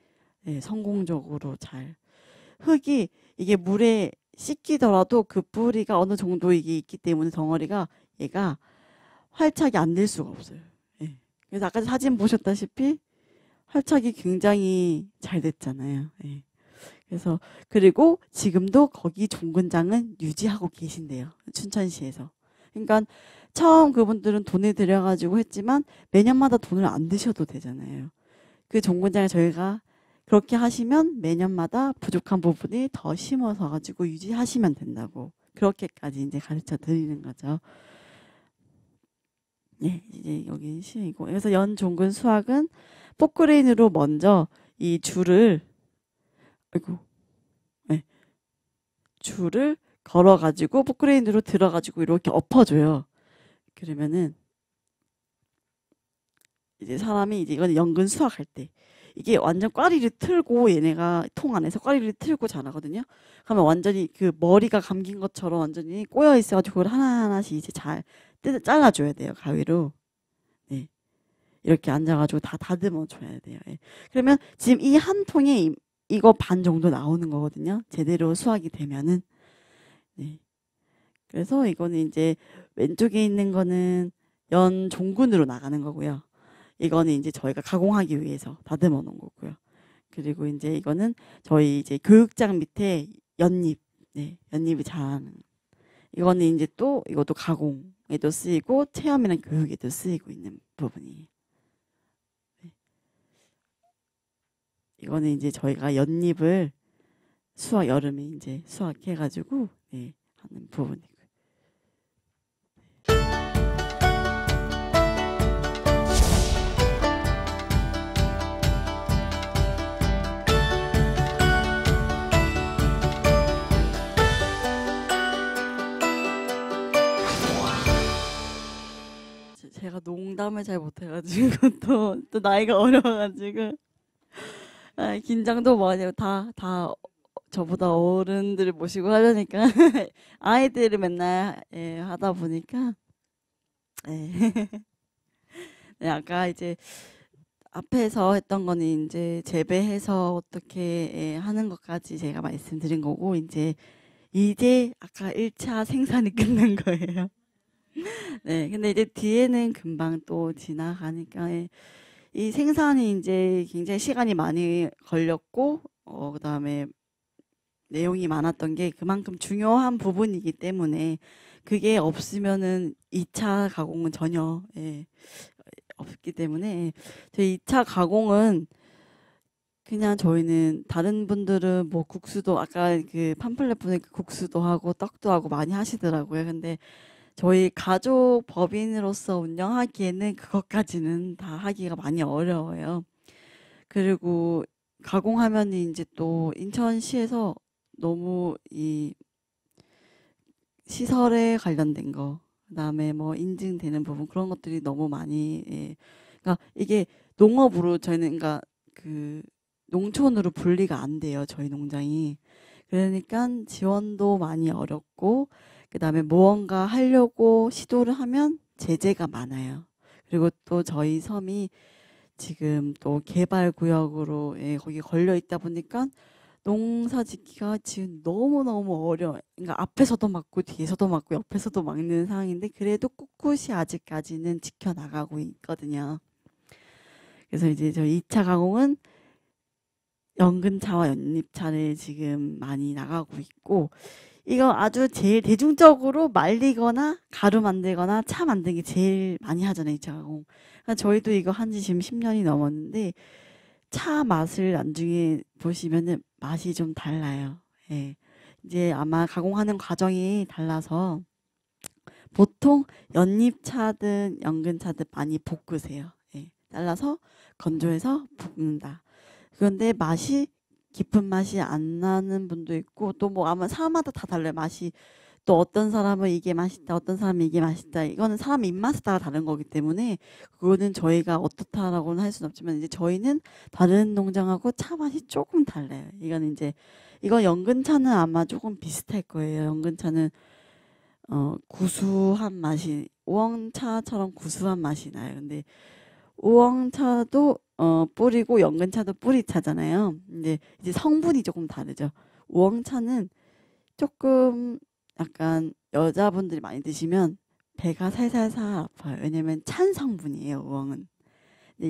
예, 성공적으로 잘 흙이 이게 물에 씻기더라도 그 뿌리가 어느 정도 이게 있기 때문에 덩어리가 얘가 활착이 안 될 수가 없어요. 예. 그래서 아까 사진 보셨다시피 활착이 굉장히 잘 됐잖아요. 예. 그래서 그리고 지금도 거기 종근장은 유지하고 계신데요. 춘천시에서. 그러니까 처음 그분들은 돈을 들여가지고 했지만 매년마다 돈을 안 드셔도 되잖아요. 그 종근장에 저희가 그렇게 하시면 매년마다 부족한 부분이 더 심어서 가지고 유지하시면 된다고 그렇게까지 이제 가르쳐 드리는 거죠. 네, 이제 여기 시이고 그래서 연종근 수학은 포크레인으로 먼저 이 줄을 아이고 네, 줄을 걸어가지고 포크레인으로 들어가지고 이렇게 엎어줘요. 그러면은 이제 사람이 이제 이건 연근 수학할 때 이게 완전 꽈리를 틀고 얘네가 통 안에서 꽈리를 틀고 자라거든요. 그러면 완전히 그 머리가 감긴 것처럼 완전히 꼬여 있어가지고 그걸 하나하나씩 이제 잘 뜯어 잘라줘야 돼요 가위로. 네. 이렇게 앉아가지고 다 다듬어 줘야 돼요. 네. 그러면 지금 이 한 통에 이, 이거 반 정도 나오는 거거든요. 제대로 수확이 되면은. 네. 그래서 이거는 이제 왼쪽에 있는 거는 연 종근으로 나가는 거고요. 이거는 이제 저희가 가공하기 위해서 다듬어 놓은 거고요. 그리고 이제 이거는 저희 이제 교육장 밑에 연잎, 네, 연잎이 자라는. 이거는 이제 또 이것도 가공에도 쓰이고 체험이랑 교육에도 쓰이고 있는 부분이에요. 네. 이거는 이제 저희가 연잎을 수학 여름에 이제 수확해가지고 네, 하는 부분이고. 제가 농담을 잘 못해가지고 [LAUGHS] 또, 또 나이가 어려가지고 아, 긴장도 많이 뭐 하고 다, 다 저보다 어른들 모시고 하려니까 [LAUGHS] 아이들을 맨날 예, 하다 보니까 예. [LAUGHS] 네, 아까 이제 앞에서 했던 거는 이제 재배해서 어떻게 예, 하는 것까지 제가 말씀드린 거고 이제 이제 아까 1차 생산이 끝난 거예요. 네, 근데 이제 뒤에는 금방 또 지나가니까 이 생산이 이제 굉장히 시간이 많이 걸렸고 어, 그다음에 내용이 많았던 게 그만큼 중요한 부분이기 때문에 그게 없으면은 2차 가공은 전혀 예, 없기 때문에 저희 2차 가공은 그냥 저희는 다른 분들은 뭐 국수도 아까 그 팜플렛 보에까 그 국수도 하고 떡도 하고 많이 하시더라고요. 근데 저희 가족 법인으로서 운영하기에는 그것까지는 다 하기가 많이 어려워요. 그리고 가공하면이 제또 인천시에서 너무 이 시설에 관련된 거, 그다음에 뭐 인증되는 부분 그런 것들이 너무 많이 예. 그러니까 이게 농업으로 저희는 그러니까 그 농촌으로 분리가 안 돼요. 저희 농장이. 그러니까 지원도 많이 어렵고 그 다음에 무언가 하려고 시도를 하면 제재가 많아요. 그리고 또 저희 섬이 지금 또 개발 구역으로 예, 거기 걸려 있다 보니까 농사 짓기가 지금 너무너무 어려워. 그러니까 앞에서도 막고 뒤에서도 막고 옆에서도 막는 상황인데 그래도 꿋꿋이 아직까지는 지켜나가고 있거든요. 그래서 이제 저 2차 가공은 연근차와 연잎차를 지금 많이 나가고 있고 이거 아주 제일 대중적으로 말리거나 가루 만들거나 차만든게 제일 많이 하잖아요, 이 자공. 그러니까 저희도 이거 한 지 지금 10년이 넘었는데 차 맛을 나중에 보시면은 맛이 좀 달라요. 예. 이제 아마 가공하는 과정이 달라서 보통 연잎차든 연근차든 많이 볶으세요. 예. 잘라서 건조해서 볶는다. 그런데 맛이 깊은 맛이 안 나는 분도 있고 또 뭐 아마 사람마다 다 달라요. 맛이 또 어떤 사람은 이게 맛있다, 어떤 사람은 이게 맛있다. 이거는 사람 입맛에 따라 다른 거기 때문에 그거는 저희가 어떻다라고는 할 수는 없지만 이제 저희는 다른 농장하고 차 맛이 조금 달라요. 이건 이제 이건 연근차는 아마 조금 비슷할 거예요. 연근차는 어 구수한 맛이 우엉차처럼 구수한 맛이 나요. 근데 우엉차도 어, 뿌리고 연근차도 뿌리차잖아요. 근데 이제 성분이 조금 다르죠. 우엉차는 조금 약간 여자분들이 많이 드시면 배가 살살살 아파요. 왜냐면 찬 성분이에요, 우엉은.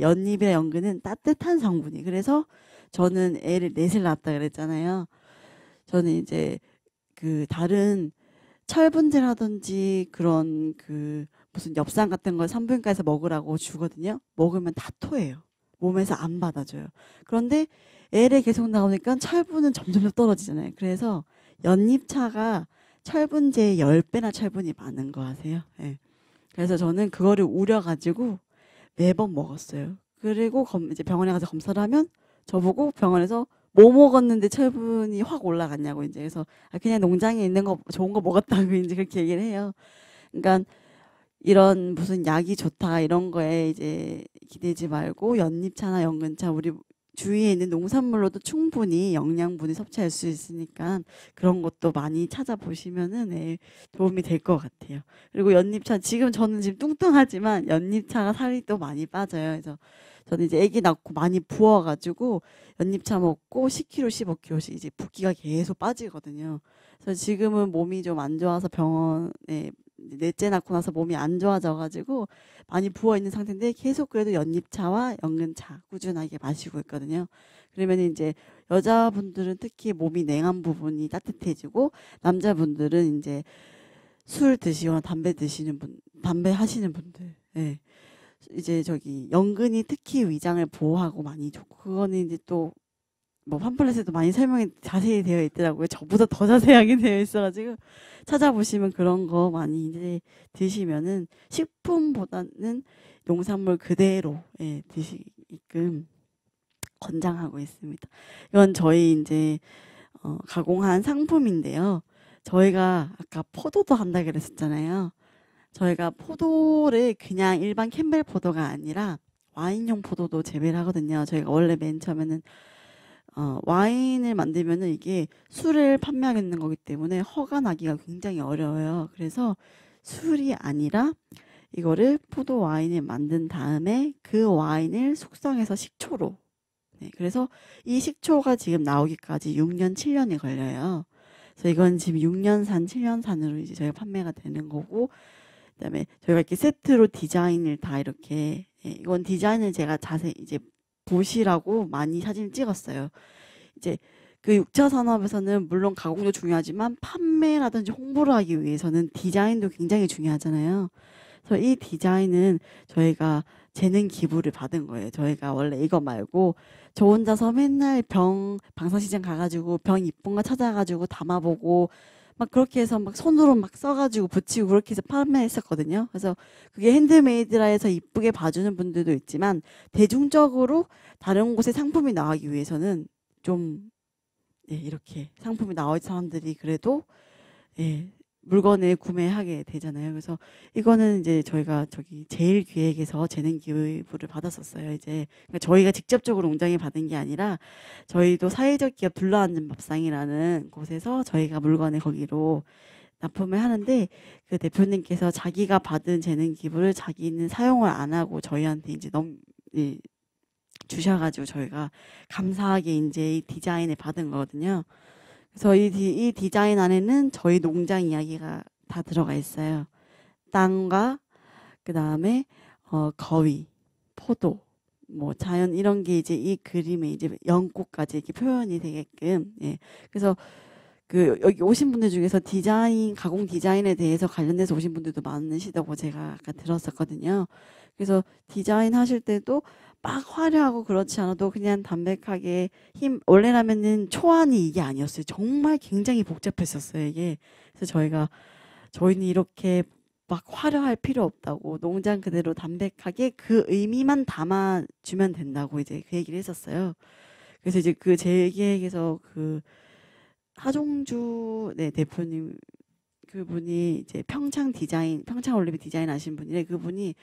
연잎이나 연근은 따뜻한 성분이. 그래서 저는 애를 넷을 낳았다 그랬잖아요. 저는 이제 그 다른 철분제라든지 그런 그 무슨 엽산 같은 걸 산부인과에서 먹으라고 주거든요. 먹으면 다 토해요. 몸에서 안 받아줘요. 그런데 L에 계속 나오니까 철분은 점점 떨어지잖아요. 그래서 연잎차가 철분제의 10배나 철분이 많은 거 아세요? 예. 그래서 저는 그거를 우려가지고 매번 먹었어요. 그리고 검, 이제 병원에 가서 검사를 하면 저보고 병원에서 뭐 먹었는데 철분이 확 올라갔냐고 이제 그래서 아, 그냥 농장에 있는 거 좋은 거 먹었다고 [LAUGHS] 이제 그렇게 얘기를 해요. 그러니까 이런 무슨 약이 좋다 이런 거에 이제 기대지 말고 연잎차나 연근차 우리 주위에 있는 농산물로도 충분히 영양분이 섭취할 수 있으니까 그런 것도 많이 찾아보시면은 네, 도움이 될 것 같아요. 그리고 연잎차 지금 저는 지금 뚱뚱하지만 연잎차가 살이 또 많이 빠져요. 그래서 저는 이제 아기 낳고 많이 부어가지고 연잎차 먹고 10kg, 15kg씩 이제 붓기가 계속 빠지거든요. 그래서 지금은 몸이 좀 안 좋아서 병원에 넷째 낳고 나서 몸이 안 좋아져가지고 많이 부어 있는 상태인데 계속 그래도 연잎차와 연근차 꾸준하게 마시고 있거든요. 그러면 이제 여자분들은 특히 몸이 냉한 부분이 따뜻해지고 남자분들은 이제 술 드시거나 담배 드시는 분, 담배 하시는 분들, 예. 이제 저기 연근이 특히 위장을 보호하고 많이 좋고 그거는 이제 또뭐 팜플렛에도 많이 설명이 자세히 되어 있더라고요. 저보다 더 자세하게 [LAUGHS] 되어 있어가지고 찾아보시면 그런 거 많이 이제 드시면은 식품보다는 농산물 그대로 예, 드시게끔 권장하고 있습니다. 이건 저희 이제 어, 가공한 상품인데요. 저희가 아까 포도도 한다 그랬었잖아요. 저희가 포도를 그냥 일반 캠벨 포도가 아니라 와인용 포도도 재배를 하거든요. 저희가 원래 맨 처음에는 어, 와인을 만들면 이게 술을 판매하는 거기 때문에 허가 나기가 굉장히 어려워요. 그래서 술이 아니라 이거를 포도 와인을 만든 다음에 그 와인을 숙성해서 식초로. 네, 그래서 이 식초가 지금 나오기까지 6년, 7년이 걸려요. 그래서 이건 지금 6년산, 7년산으로 이제 저희가 판매가 되는 거고, 그 다음에 저희가 이렇게 세트로 디자인을 다 이렇게, 네, 이건 디자인을 제가 자세히 이제 도시라고 많이 사진을 찍었어요. 이제 그 6차 산업에서는 물론 가공도 중요하지만 판매라든지 홍보를 하기 위해서는 디자인도 굉장히 중요하잖아요. 그래서 이 디자인은 저희가 재능 기부를 받은 거예요. 저희가 원래 이거 말고 저 혼자서 맨날 병 방사시장 가가지고 병 입봉가 찾아가지고 담아보고 막 그렇게 해서 막 손으로 막 써가지고 붙이고 그렇게 해서 판매했었거든요. 그래서 그게 핸드메이드라 해서 이쁘게 봐주는 분들도 있지만 대중적으로 다른 곳에 상품이 나가기 위해서는 좀 예, 이렇게 상품이 나오지 사람들이 그래도 예, 물건을 구매하게 되잖아요. 그래서 이거는 이제 저희가 저기 제일 기획에서 재능 기부를 받았었어요. 이제 그러니까 저희가 직접적으로 농장에 받은 게 아니라 저희도 사회적 기업 둘러앉은 밥상이라는 곳에서 저희가 물건을 거기로 납품을 하는데 그 대표님께서 자기가 받은 재능 기부를 자기는 사용을 안 하고 저희한테 이제 넘 예, 주셔가지고 저희가 감사하게 이제 이 디자인을 받은 거거든요. 그래서 이, 디, 이 디자인 안에는 저희 농장 이야기가 다 들어가 있어요. 땅과 그 다음에 어, 거위, 포도, 뭐 자연 이런 게 이제 이 그림에 이제 연꽃까지 이렇게 표현이 되게끔 예. 그래서 그 여기 오신 분들 중에서 디자인 가공 디자인에 대해서 관련돼서 오신 분들도 많으시다고 제가 아까 들었었거든요. 그래서 디자인 하실 때도 막 화려하고 그렇지 않아도 그냥 담백하게 힘 원래라면은 초안이 이게 아니었어요. 정말 굉장히 복잡했었어요 이게. 그래서 저희가 저희는 이렇게 막 화려할 필요 없다고 농장 그대로 담백하게 그 의미만 담아 주면 된다고 이제 그 얘기를 했었어요. 그래서 이제 그제 계획에서 그 하종주 네 대표님 그분이 이제 평창 디자인 평창 올림픽 디자인 하신 분이래 그분이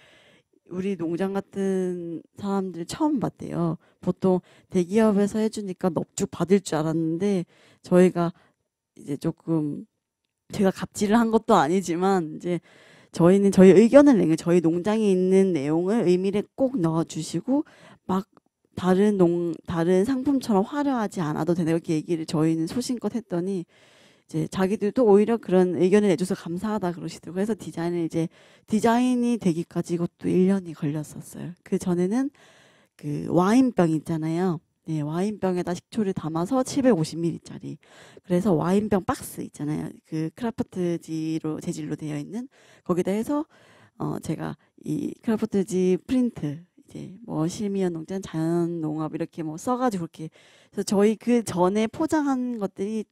우리 농장 같은 사람들 처음 봤대요. 보통 대기업에서 해주니까 넙죽 받을 줄 알았는데 저희가 이제 조금 제가 갑질을 한 것도 아니지만 이제 저희는 저희 의견을 내는 저희 농장에 있는 내용을 의미를 꼭 넣어주시고 막 다른 농 다른 상품처럼 화려하지 않아도 되다 이렇게 얘기를 저희는 소신껏 했더니 이제 자기들도 오히려 그런 의견을 내줘서 감사하다 그러시더라고요. 그래서 디자인을 이제 디자인이 되기까지 이것도 1년이 걸렸었어요. 그 전에는 그 와인병 있잖아요. 네, 와인병에다 식초를 담아서 750ml짜리. 그래서 와인병 박스 있잖아요. 그 크라프트지로 재질로 되어 있는 거기다 해서 어 제가 이 크라프트지 프린트 이제 뭐 실미연 농장 자연 농업 이렇게 뭐 써가지고 그렇게 그래서 저희 그 전에 포장한 것들이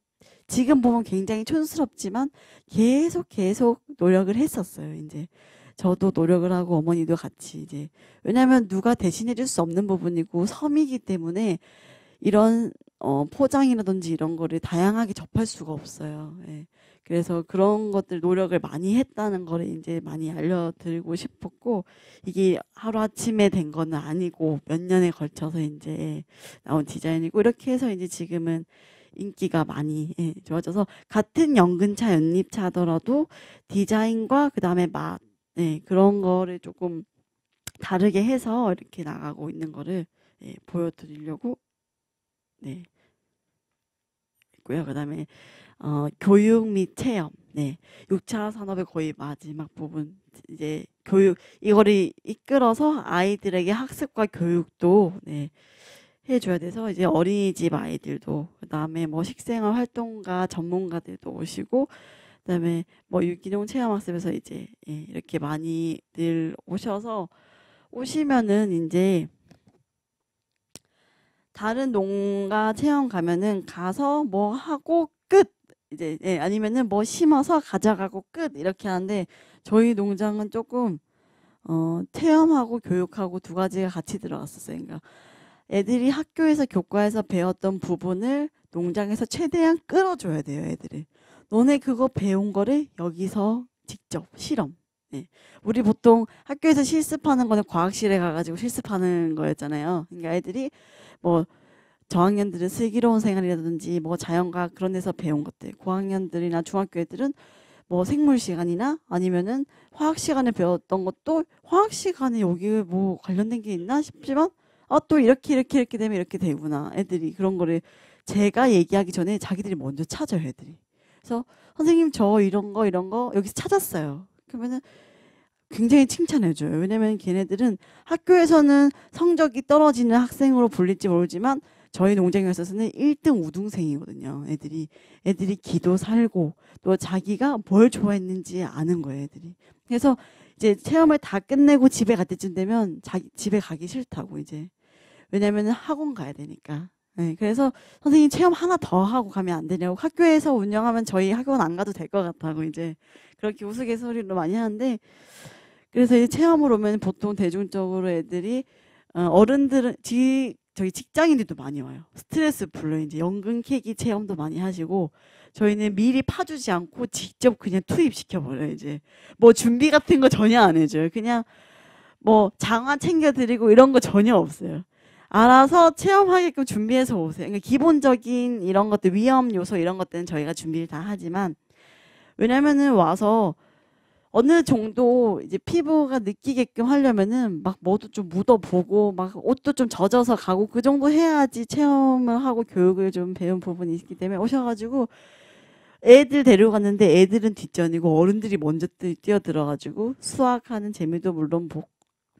지금 보면 굉장히 촌스럽지만 계속 계속 노력을 했었어요. 이제 저도 노력을 하고 어머니도 같이 이제 왜냐하면 누가 대신해 줄 수 없는 부분이고 섬이기 때문에 이런 어, 포장이라든지 이런 거를 다양하게 접할 수가 없어요. 예. 그래서 그런 것들 노력을 많이 했다는 거를 이제 많이 알려드리고 싶었고 이게 하루아침에 된 거는 아니고 몇 년에 걸쳐서 이제 나온 디자인이고 이렇게 해서 이제 지금은 인기가 많이 예, 좋아져서 같은 연근차 연립차더라도 디자인과 그 다음에 맛 예, 그런 거를 조금 다르게 해서 이렇게 나가고 있는 거를 예, 보여드리려고 네 있고요. 그 다음에 어, 교육 및 체험 네 6차 산업의 거의 마지막 부분 이제 교육 이거를 이끌어서 아이들에게 학습과 교육도 네 해줘야 돼서 이제 어린이집 아이들도 그다음에 뭐 식생활 활동가 전문가들도 오시고 그다음에 뭐 유기농 체험학습에서 이제 예, 이렇게 많이들 오셔서 오시면은 이제 다른 농가 체험 가면은 가서 뭐 하고 끝 이제 예, 아니면은 뭐 심어서 가져가고 끝 이렇게 하는데 저희 농장은 조금 어 체험하고 교육하고 두 가지가 같이 들어갔었어요. 그러니까 애들이 학교에서 교과에서 배웠던 부분을 농장에서 최대한 끌어줘야 돼요, 애들이. 너네 그거 배운 거를 여기서 직접 실험. 네. 우리 보통 학교에서 실습하는 거는 과학실에 가가지고 실습하는 거였잖아요. 그러니까 애들이 뭐 저학년들은 슬기로운 생활이라든지 뭐 자연과학 그런 데서 배운 것들, 고학년들이나 중학교 애들은 뭐 생물 시간이나 아니면은 화학 시간에 배웠던 것도 화학 시간에 여기 에뭐 관련된 게 있나 싶지만 어, 또 이렇게, 이렇게, 이렇게 되면 이렇게 되구나. 애들이 그런 거를 제가 얘기하기 전에 자기들이 먼저 찾아요, 애들이. 그래서 선생님, 저 이런 거, 이런 거 여기서 찾았어요. 그러면은 굉장히 칭찬해줘요. 왜냐면 걔네들은 학교에서는 성적이 떨어지는 학생으로 불릴지 모르지만 저희 농장에서는 1등 우등생이거든요. 애들이 애들이 기도 살고 또 자기가 뭘 좋아했는지 아는 거예요, 애들이. 그래서 이제 체험을 다 끝내고 집에 갈 때쯤 되면 자기 집에 가기 싫다고 이제 왜냐면 학원 가야 되니까. 네, 그래서 선생님 체험 하나 더 하고 가면 안 되냐고 학교에서 운영하면 저희 학원 안 가도 될 것 같다고 이제 그렇게 우스갯소리로 많이 하는데 그래서 이제 체험을 오면 보통 대중적으로 애들이 어, 른들은 지, 저희 직장인들도 많이 와요. 스트레스 풀로 이제 연근 케이 체험도 많이 하시고 저희는 미리 파주지 않고 직접 그냥 투입시켜버려요, 이제. 뭐 준비 같은 거 전혀 안 해줘요. 그냥 뭐 장화 챙겨드리고 이런 거 전혀 없어요. 알아서 체험하게끔 준비해서 오세요. 그러니까 기본적인 이런 것들, 위험 요소 이런 것들은 저희가 준비를 다 하지만 왜냐면은 와서 어느 정도 이제 피부가 느끼게끔 하려면은 막 뭐도 좀 묻어보고 막 옷도 좀 젖어서 가고 그 정도 해야지 체험을 하고 교육을 좀 배운 부분이 있기 때문에 오셔가지고 애들 데려갔는데 애들은 뒷전이고 어른들이 먼저 뛰어들어가지고 수학하는 재미도 물론 보,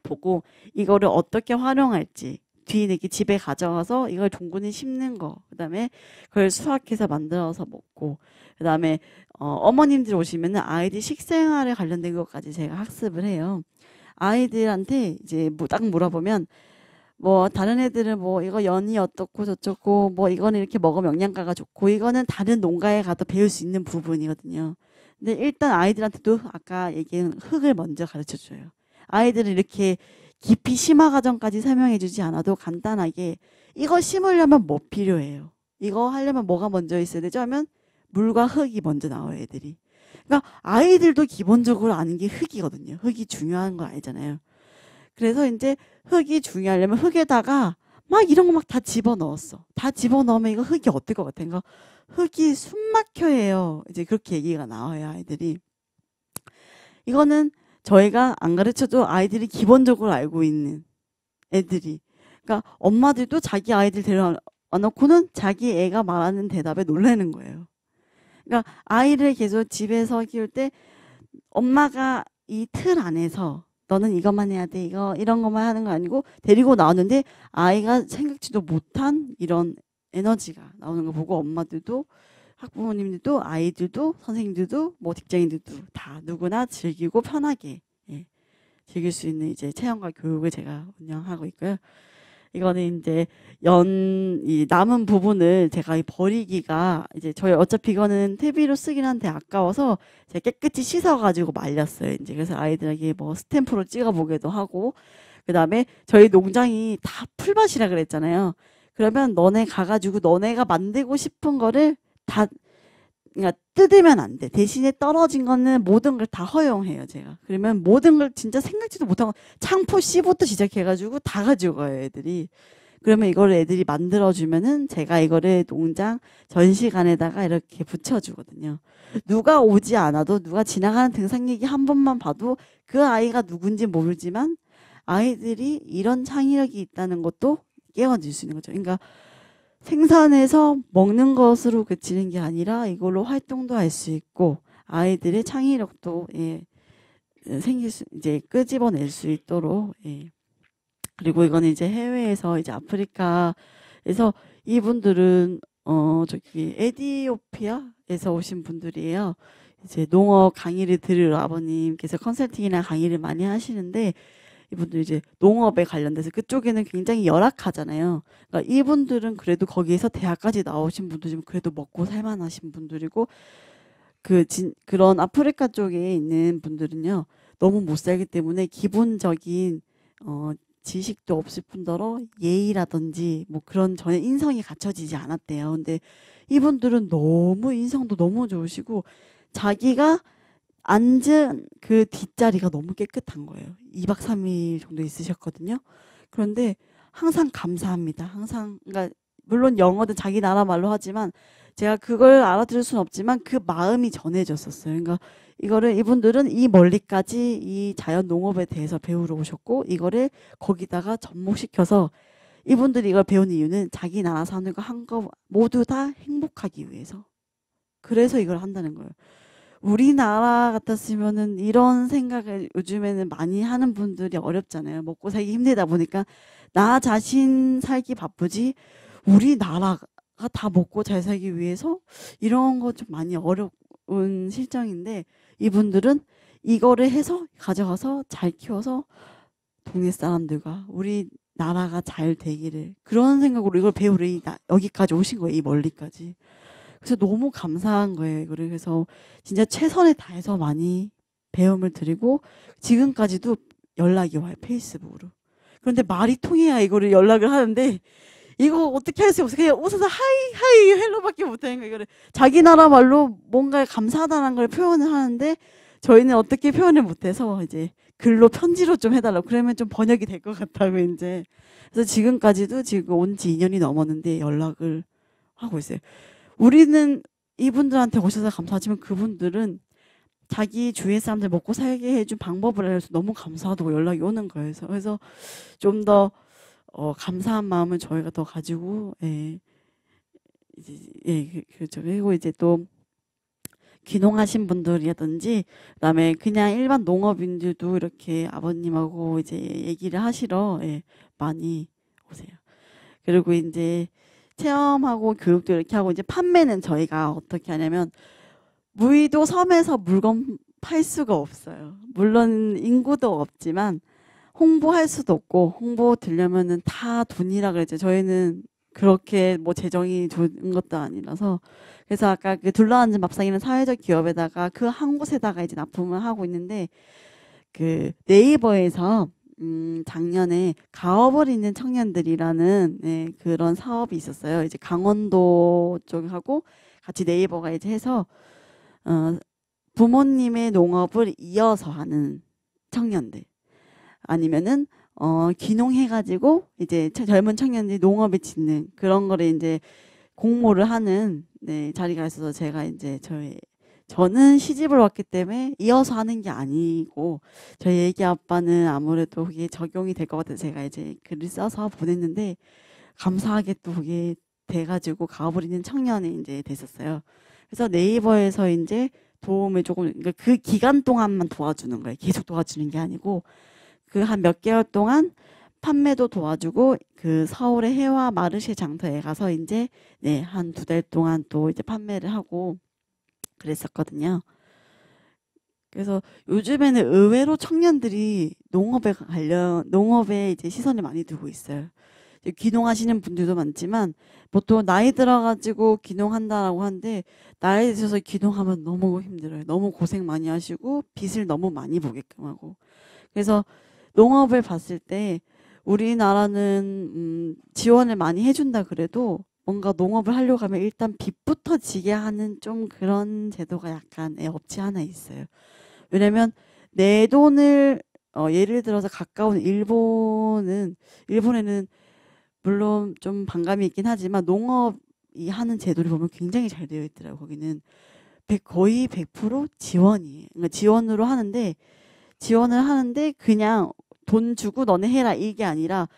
보고 이거를 어떻게 활용할지 뒤에게 집에 가져가서 이걸 동근이 심는 거 그다음에 그걸 수확해서 만들어서 먹고 그다음에 어, 어머님들 오시면은 아이들 식생활에 관련된 것까지 제가 학습을 해요 아이들한테 이제 뭐 딱 물어보면 뭐 다른 애들은 뭐 이거 연이 어떻고 저쩌고 뭐 이거는 이렇게 먹으면 영양가가 좋고 이거는 다른 농가에 가도 배울 수 있는 부분이거든요. 근데 일단 아이들한테도 아까 얘기한 흙을 먼저 가르쳐 줘요. 아이들은 이렇게 깊이 심화 과정까지 설명해 주지 않아도 간단하게 이거 심으려면 뭐 필요해요. 이거 하려면 뭐가 먼저 있어야 되죠? 하면 물과 흙이 먼저 나와요, 애들이. 그러니까 아이들도 기본적으로 아는 게 흙이거든요. 흙이 중요한 거 알잖아요. 그래서 이제 흙이 중요하려면 흙에다가 막 이런 거 막 다 집어넣었어. 다 집어넣으면 이거 흙이 어떨 것 같아? 그니까 흙이 숨막혀요. 이제 그렇게 얘기가 나와요, 아이들이. 이거는 저희가 안 가르쳐도 아이들이 기본적으로 알고 있는 애들이. 그러니까 엄마들도 자기 아이들 데려와놓고는 자기 애가 말하는 대답에 놀라는 거예요. 그러니까 아이를 계속 집에서 키울 때 엄마가 이 틀 안에서 너는 이것만 해야 돼 이거 이런 것만 하는 거 아니고 데리고 나왔는데 아이가 생각지도 못한 이런 에너지가 나오는 거 보고 엄마들도 학부모님들도 아이들도 선생님들도 뭐 직장인들도 다 누구나 즐기고 편하게 예, 즐길 수 있는 이제 체험과 교육을 제가 운영하고 있고요. 이거는 이제 연, 이 남은 부분을 제가 버리기가 이제 저희 어차피 이거는 퇴비로 쓰긴 한데 아까워서 제가 깨끗이 씻어가지고 말렸어요. 이제 그래서 아이들에게 뭐 스탬프로 찍어보기도 하고 그 다음에 저희 농장이 다 풀밭이라 그랬잖아요. 그러면 너네 가가지고 너네가 만들고 싶은 거를 다 그러니까 뜯으면 안 돼. 대신에 떨어진 거는 모든 걸 다 허용해요, 제가. 그러면 모든 걸 진짜 생각지도 못한 거, 창포 씨부터 시작해가지고 다 가져가요, 애들이. 그러면 이걸 애들이 만들어주면은 제가 이거를 농장 전시관에다가 이렇게 붙여주거든요. 누가 오지 않아도 누가 지나가는 등산 얘기 한 번만 봐도 그 아이가 누군지 모르지만 아이들이 이런 창의력이 있다는 것도 깨워질 수 있는 거죠. 그러니까 생산해서 먹는 것으로 그치는 게 아니라 이걸로 활동도 할 수 있고 아이들의 창의력도 예, 생길 수 이제 끄집어낼 수 있도록 예. 그리고 이거는 이제 해외에서 이제 아프리카에서 이분들은 어 저기 에디오피아에서 오신 분들이에요. 이제 농어 강의를 들으러 아버님께서 컨설팅이나 강의를 많이 하시는데 이분들 이제 농업에 관련돼서 그쪽에는 굉장히 열악하잖아요. 그러니까 이분들은 그래도 거기에서 대학까지 나오신 분들이면 그래도 먹고 살만하신 분들이고 그 진, 그런 아프리카 쪽에 있는 분들은요 너무 못 살기 때문에 기본적인 어, 지식도 없을 뿐더러 예의라든지 뭐 그런 전혀 인성이 갖춰지지 않았대요. 근데 이분들은 너무 인성도 너무 좋으시고 자기가 앉은 그 뒷자리가 너무 깨끗한 거예요. 2박 3일 정도 있으셨거든요. 그런데 항상 감사합니다. 항상 그러니까 물론 영어든 자기 나라 말로 하지만 제가 그걸 알아들을 수는 없지만 그 마음이 전해졌었어요. 그러니까 이거를 이분들은 이 멀리까지 이 자연 농업에 대해서 배우러 오셨고 이거를 거기다가 접목시켜서 이분들이 이걸 배운 이유는 자기 나라 사는 거한거 모두 다 행복하기 위해서 그래서 이걸 한다는 거예요. 우리나라 같았으면은 이런 생각을 요즘에는 많이 하는 분들이 어렵잖아요. 먹고 살기 힘들다 보니까 나 자신 살기 바쁘지 우리나라가 다 먹고 잘 살기 위해서 이런 거 좀 많이 어려운 실정인데 이분들은 이거를 해서 가져가서 잘 키워서 동네 사람들과 우리 나라가 잘 되기를 그런 생각으로 이걸 배우러 여기까지 오신 거예요. 이 멀리까지. 그래서 너무 감사한 거예요. 그래서 진짜 최선을 다해서 많이 배움을 드리고 지금까지도 연락이 와요. 페이스북으로. 그런데 말이 통해야 이거를 연락을 하는데 이거 어떻게 할 수 없어. 그냥 웃어서 하이 하이 헬로밖에 못하는 거예요. 이거를 자기 나라 말로 뭔가 감사하다는 걸 표현을 하는데 저희는 어떻게 표현을 못해서 이제 글로 편지로 좀 해달라고 그러면 좀 번역이 될 것 같다고 이제 그래서 지금까지도 지금 온 지 2년이 넘었는데 연락을 하고 있어요. 우리는 이분들한테 오셔서 감사하지만 그분들은 자기 주위 사람들 먹고 살게 해준 방법을 알려서 너무 감사하다고 연락이 오는 거예요. 그래서 좀 더 어, 감사한 마음을 저희가 더 가지고 예, 이제, 예 그, 그렇죠. 그리고 이제 또 귀농하신 분들이라든지 그다음에 그냥 일반 농업인들도 이렇게 아버님하고 이제 얘기를 하시러 예, 많이 오세요. 그리고 이제 체험하고 교육도 이렇게 하고 이제 판매는 저희가 어떻게 하냐면 무의도 섬에서 물건 팔 수가 없어요. 물론 인구도 없지만 홍보할 수도 없고 홍보 들려면은 다 돈이라 그랬죠. 저희는 그렇게 뭐 재정이 좋은 것도 아니라서 그래서 아까 그 둘러앉은 밥상이는 사회적 기업에다가 그 한 곳에다가 이제 납품을 하고 있는데 그 네이버에서 음, 작년에 가업어리는 청년들이라는 네, 그런 사업이 있었어요. 이제 강원도 쪽하고 같이 네이버가 이제 해서 어, 부모님의 농업을 이어서 하는 청년들 아니면은 어, 귀농해가지고 이제 젊은 청년들이 농업에 짓는 그런 거를 이제 공모를 하는 네, 자리가 있어서 제가 이제 저의 저는 시집을 왔기 때문에 이어서 하는 게 아니고 저희 애기 아빠는 아무래도 그게 적용이 될 것 같아서 제가 이제 글을 써서 보냈는데 감사하게 또 그게 돼가지고 가버리는 청년이 이제 됐었어요. 그래서 네이버에서 이제 도움을 조금 그러니까 그 기간 동안만 도와주는 거예요. 계속 도와주는 게 아니고 그 한 몇 개월 동안 판매도 도와주고 그 서울의 해와 마르쉐 장터에 가서 이제 네 한 두 달 동안 또 이제 판매를 하고 그랬었거든요. 그래서 요즘에는 의외로 청년들이 농업에 관련 농업에 이제 시선이 많이 두고 있어요. 귀농하시는 분들도 많지만 보통 나이 들어가지고 귀농한다라고 하는데 나이 들어서 귀농하면 너무 힘들어요. 너무 고생 많이 하시고 빚을 너무 많이 보게끔 하고 그래서 농업을 봤을 때 우리나라는 음, 지원을 많이 해준다 그래도 뭔가 농업을 하려고 하면 일단 빚부터 지게 하는 좀 그런 제도가 약간 없지 않아 있어요. 왜냐면 내 돈을 어, 예를 들어서 가까운 일본은 일본에는 물론 좀 반감이 있긴 하지만 농업이 하는 제도를 보면 굉장히 잘 되어 있더라고 거기는 거의 100% 지원이 그러니까 지원으로 하는데 지원을 하는데 그냥 돈 주고 너네 해라 이게 아니라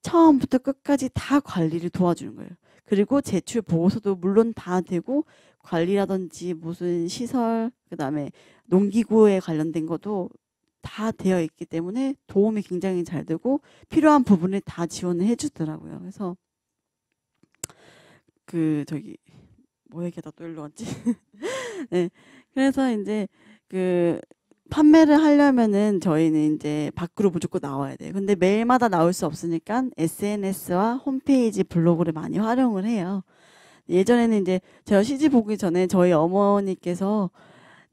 처음부터 끝까지 다 관리를 도와주는 거예요. 그리고 제출 보고서도 물론 다 되고 관리라든지 무슨 시설 그다음에 농기구에 관련된 것도 다 되어 있기 때문에 도움이 굉장히 잘 되고 필요한 부분을다 지원을 해주더라고요. 그래서 그 저기 뭐 얘기하다 또 일로 왔지? [LAUGHS] 네, 그래서 이제 그 판매를 하려면은 저희는 이제 밖으로 무조건 나와야 돼요. 근데 매일마다 나올 수 없으니까 SNS와 홈페이지, 블로그를 많이 활용을 해요. 예전에는 이제 제가 시집 보기 전에 저희 어머니께서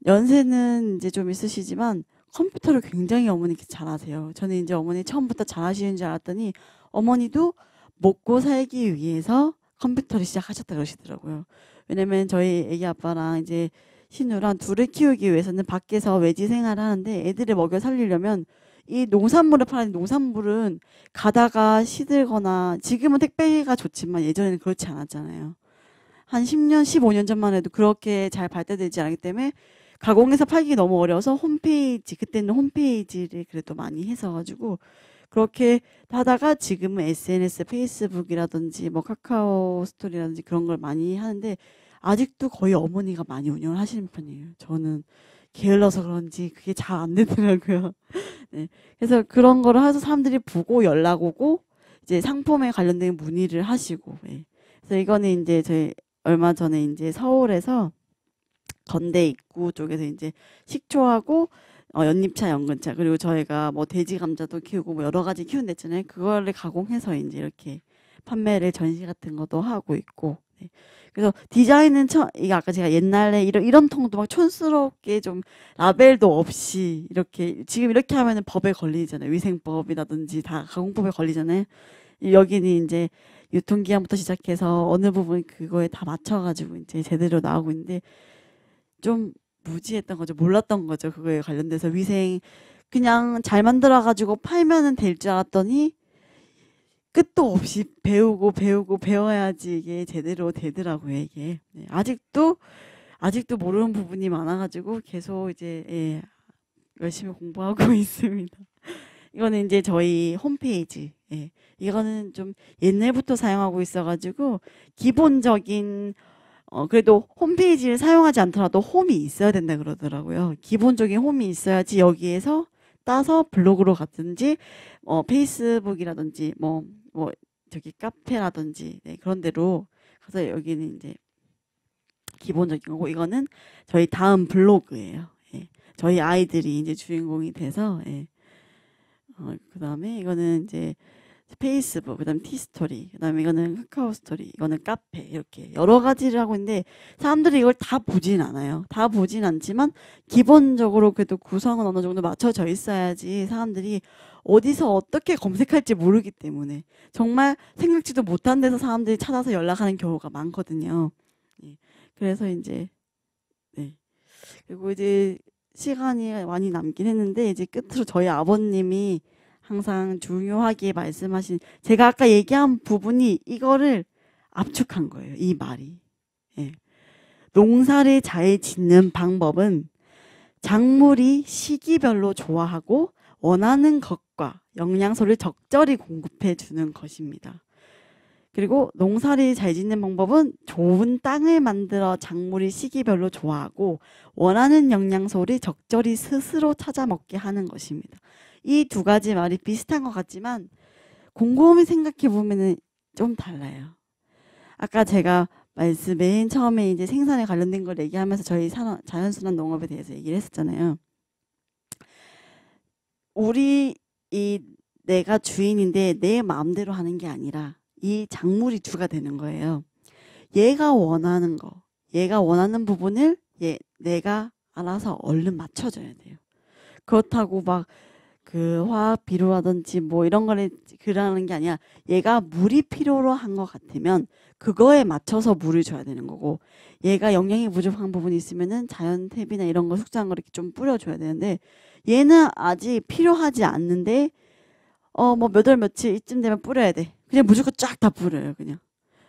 연세는 이제 좀 있으시지만 컴퓨터를 굉장히 어머니께 잘하세요. 저는 이제 어머니 처음부터 잘하시는 줄 알았더니 어머니도 먹고 살기 위해서 컴퓨터를 시작하셨다 그러시더라고요. 왜냐면 저희 애기 아빠랑 이제 신우랑 둘을 키우기 위해서는 밖에서 외지 생활을 하는데 애들을 먹여 살리려면 이 농산물을 파는 농산물은 가다가 시들거나 지금은 택배가 좋지만 예전에는 그렇지 않았잖아요. 한 10년, 15년 전만 해도 그렇게 잘 발달되지 않기 때문에 가공해서 팔기 너무 어려워서 홈페이지 그때는 홈페이지를 그래도 많이 해서 가지고 그렇게 하다가 지금은 SNS, 페이스북이라든지 뭐 카카오 스토리라든지 그런 걸 많이 하는데 아직도 거의 어머니가 많이 운영을 하시는 편이에요. 저는 게을러서 그런지 그게 잘 안 되더라고요. [LAUGHS] 네. 그래서 그런 거를 해서 사람들이 보고 연락 오고 이제 상품에 관련된 문의를 하시고. 네. 그래서 이거는 이제 저희 얼마 전에 이제 서울에서 건대 입구 쪽에서 이제 식초하고 어, 연잎차, 연근차 그리고 저희가 뭐 돼지 감자도 키우고 뭐 여러 가지 키운댔잖아요. 그거를 가공해서 이제 이렇게 판매를 전시 같은 것도 하고 있고 네. 그래서 디자인은 처, 이게 아까 제가 옛날에 이런 이런 통도 막 촌스럽게 좀 라벨도 없이 이렇게 지금 이렇게 하면은 법에 걸리잖아요. 위생법이라든지 다 가공법에 걸리잖아요. 여기는 이제 유통기한부터 시작해서 어느 부분 그거에 다 맞춰가지고 이제 제대로 나오고 있는데 좀 무지했던 거죠. 몰랐던 거죠. 그거에 관련돼서 위생 그냥 잘 만들어가지고 팔면은 될 줄 알았더니 끝도 없이 배우고 배우고 배워야지 이게 제대로 되더라고요 이게 네, 아직도 아직도 모르는 부분이 많아가지고 계속 이제 예, 열심히 공부하고 [LAUGHS] 있습니다. 이거는 이제 저희 홈페이지. 예, 이거는 좀 옛날부터 사용하고 있어가지고 기본적인 어 그래도 홈페이지를 사용하지 않더라도 홈이 있어야 된다 그러더라고요. 기본적인 홈이 있어야지 여기에서 따서 블로그로 갔든지 어 페이스북이라든지 뭐뭐 저기 카페라든지 네, 그런 데로 가서 여기는 이제 기본적인 거고 이거는 저희 다음 블로그예요. 예. 저희 아이들이 이제 주인공이 돼서 예. 어, 그다음에 이거는 이제 페이스북, 그다음 티스토리, 그다음에 이거는 카카오 스토리, 이거는 카페 이렇게 여러 가지를 하고 있는데 사람들이 이걸 다 보진 않아요. 다 보진 않지만 기본적으로 그래도 구성은 어느 정도 맞춰져 있어야지 사람들이 어디서 어떻게 검색할지 모르기 때문에 정말 생각지도 못한 데서 사람들이 찾아서 연락하는 경우가 많거든요. 예. 그래서 이제 네. 그리고 이제 시간이 많이 남긴 했는데 이제 끝으로 저희 아버님이 항상 중요하게 말씀하신 제가 아까 얘기한 부분이 이거를 압축한 거예요. 이 말이. 예. 농사를 잘 짓는 방법은 작물이 시기별로 좋아하고 원하는 것과 영양소를 적절히 공급해 주는 것입니다. 그리고 농사를 잘 짓는 방법은 좋은 땅을 만들어 작물이 시기별로 좋아하고 원하는 영양소를 적절히 스스로 찾아 먹게 하는 것입니다. 이 두 가지 말이 비슷한 것 같지만 곰곰이 생각해 보면은 좀 달라요. 아까 제가 말씀 맨 처음에 이제 생산에 관련된 걸 얘기하면서 저희 산업, 자연순환 농업에 대해서 얘기를 했었잖아요. 우리 이 내가 주인인데 내 마음대로 하는 게 아니라 이 작물이 주가 되는 거예요. 얘가 원하는 거, 얘가 원하는 부분을 얘, 내가 알아서 얼른 맞춰줘야 돼요. 그렇다고 막 그 화학 비료라든지 뭐 이런 거를 그러는 게 아니라 얘가 물이 필요로 한 것 같으면 그거에 맞춰서 물을 줘야 되는 거고 얘가 영양이 부족한 부분이 있으면은 자연 탭이나 이런 거 숙성을 이렇게 좀 뿌려줘야 되는데 얘는 아직 필요하지 않는데 어 뭐몇 월 며칠 이쯤 되면 뿌려야 돼. 그냥 무조건 쫙 다 뿌려요, 그냥.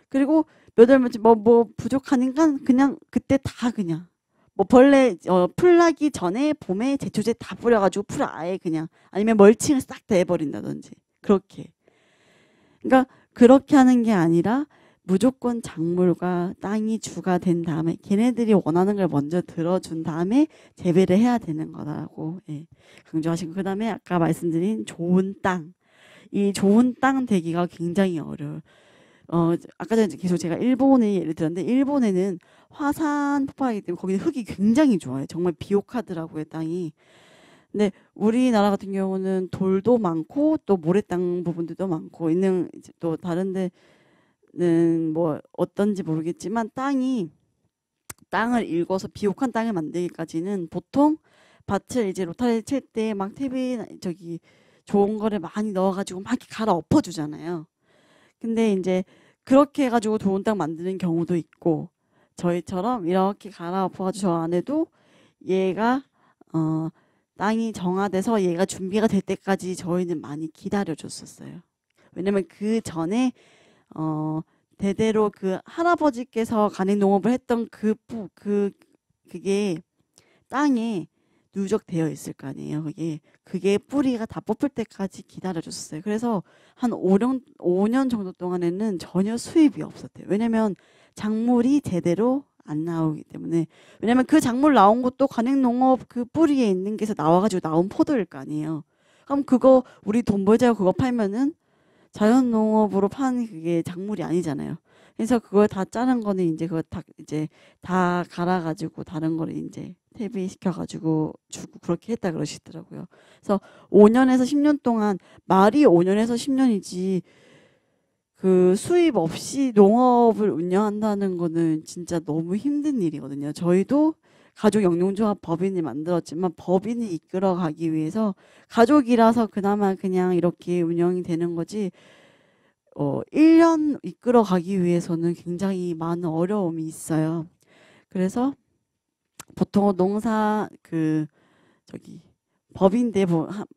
그리고 몇 월 며칠 뭐 뭐 부족하니까 그냥 그때 다 그냥 뭐 벌레 어, 풀 나기 전에 봄에 제초제 다 뿌려가지고 풀 아예 그냥 아니면 멀칭을 싹 다 해버린다든지 그렇게 그러니까 그렇게 하는 게 아니라 무조건 작물과 땅이 주가 된 다음에 걔네들이 원하는 걸 먼저 들어준 다음에 재배를 해야 되는 거다라고 예, 강조하신 그 다음에 아까 말씀드린 좋은 땅. 이 좋은 땅 되기가 굉장히 어려워요. 어, 아까 전에 계속 제가 일본을 예를 들었는데 일본에는 화산 폭발하기 때문에 거기 는 흙이 굉장히 좋아요. 정말 비옥하더라고요, 땅이. 근데 우리나라 같은 경우는 돌도 많고 또 모래땅 부분들도 많고 있는 또 다른데 는뭐 어떤지 모르겠지만 땅이 땅을 읽어서 비옥한 땅을 만들기까지는 보통 밭을 이제 로타리 칠때막테비 저기 좋은 거를 많이 넣어가지고 막 이렇게 갈아 엎어주잖아요. 근데 이제 그렇게 해가지고 좋은 땅 만드는 경우도 있고 저희처럼 이렇게 갈아 엎어가지고 저 안에도 얘가 어 땅이 정화돼서 얘가 준비가 될 때까지 저희는 많이 기다려줬었어요. 왜냐면 그 전에 어, 대대로 그 할아버지께서 간행 농업을 했던 그, 그, 그게 땅에 누적되어 있을 거 아니에요. 그게, 그게 뿌리가 다 뽑힐 때까지 기다려줬어요. 그래서 한 5년, 5년 정도 동안에는 전혀 수입이 없었대요. 왜냐면 작물이 제대로 안 나오기 때문에. 왜냐면 그 작물 나온 것도 간행 농업 그 뿌리에 있는 게서 나와가지고 나온 포도일 거 아니에요. 그럼 그거 우리 돈 벌자고 그거 팔면은 자연농업으로 판 그게 작물이 아니잖아요. 그래서 그걸 다 자른 거는 이제 그거 다 이제 다 갈아가지고 다른 거를 이제 퇴비 시켜가지고 주고 그렇게 했다 그러시더라고요. 그래서 5년에서 10년 동안 말이 5년에서 10년이지 그 수입 없이 농업을 운영한다는 거는 진짜 너무 힘든 일이거든요. 저희도 가족영농조합 법인이 만들었지만 법인이 이끌어가기 위해서 가족이라서 그나마 그냥 이렇게 운영이 되는 거지 어, 1년 이끌어가기 위해서는 굉장히 많은 어려움이 있어요. 그래서 보통 농사 그 저기 법인대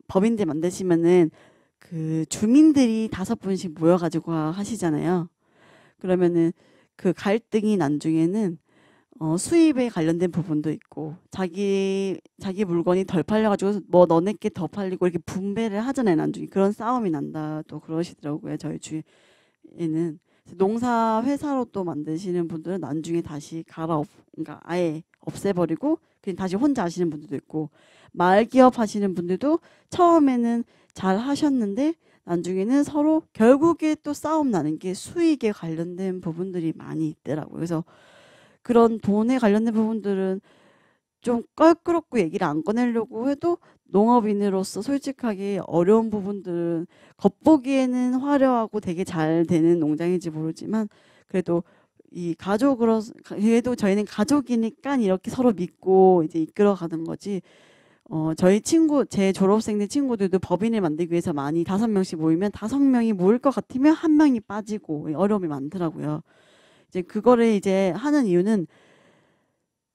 법인대 만드시면은 그 주민들이 다섯 분씩 모여가지고 하시잖아요. 그러면은 그 갈등이 난 중에는 어, 수입에 관련된 부분도 있고 자기 자기 물건이 덜 팔려가지고 뭐 너네께 더 팔리고 이렇게 분배를 하잖아요 난중에 그런 싸움이 난다 또 그러시더라고요 저희 주위에는 농사 회사로 또 만드시는 분들은 난중에 다시 갈아 엎 그러니까 아예 없애버리고 그냥 다시 혼자 하시는 분들도 있고 마을 기업 하시는 분들도 처음에는 잘 하셨는데 난중에는 서로 결국에 또 싸움 나는 게 수익에 관련된 부분들이 많이 있더라고요 그래서 그런 돈에 관련된 부분들은 좀 껄끄럽고 얘기를 안 꺼내려고 해도 농업인으로서 솔직하게 어려운 부분들은 겉보기에는 화려하고 되게 잘 되는 농장인지 모르지만 그래도 이 가족으로 그래도 저희는 가족이니까 이렇게 서로 믿고 이제 이끌어가는 거지 어, 저희 친구, 제 졸업생들 친구들도 법인을 만들기 위해서 많이 다섯 명씩 모이면 다섯 명이 모일 것 같으면 한 명이 빠지고 어려움이 많더라고요. 이제 그거를 이제 하는 이유는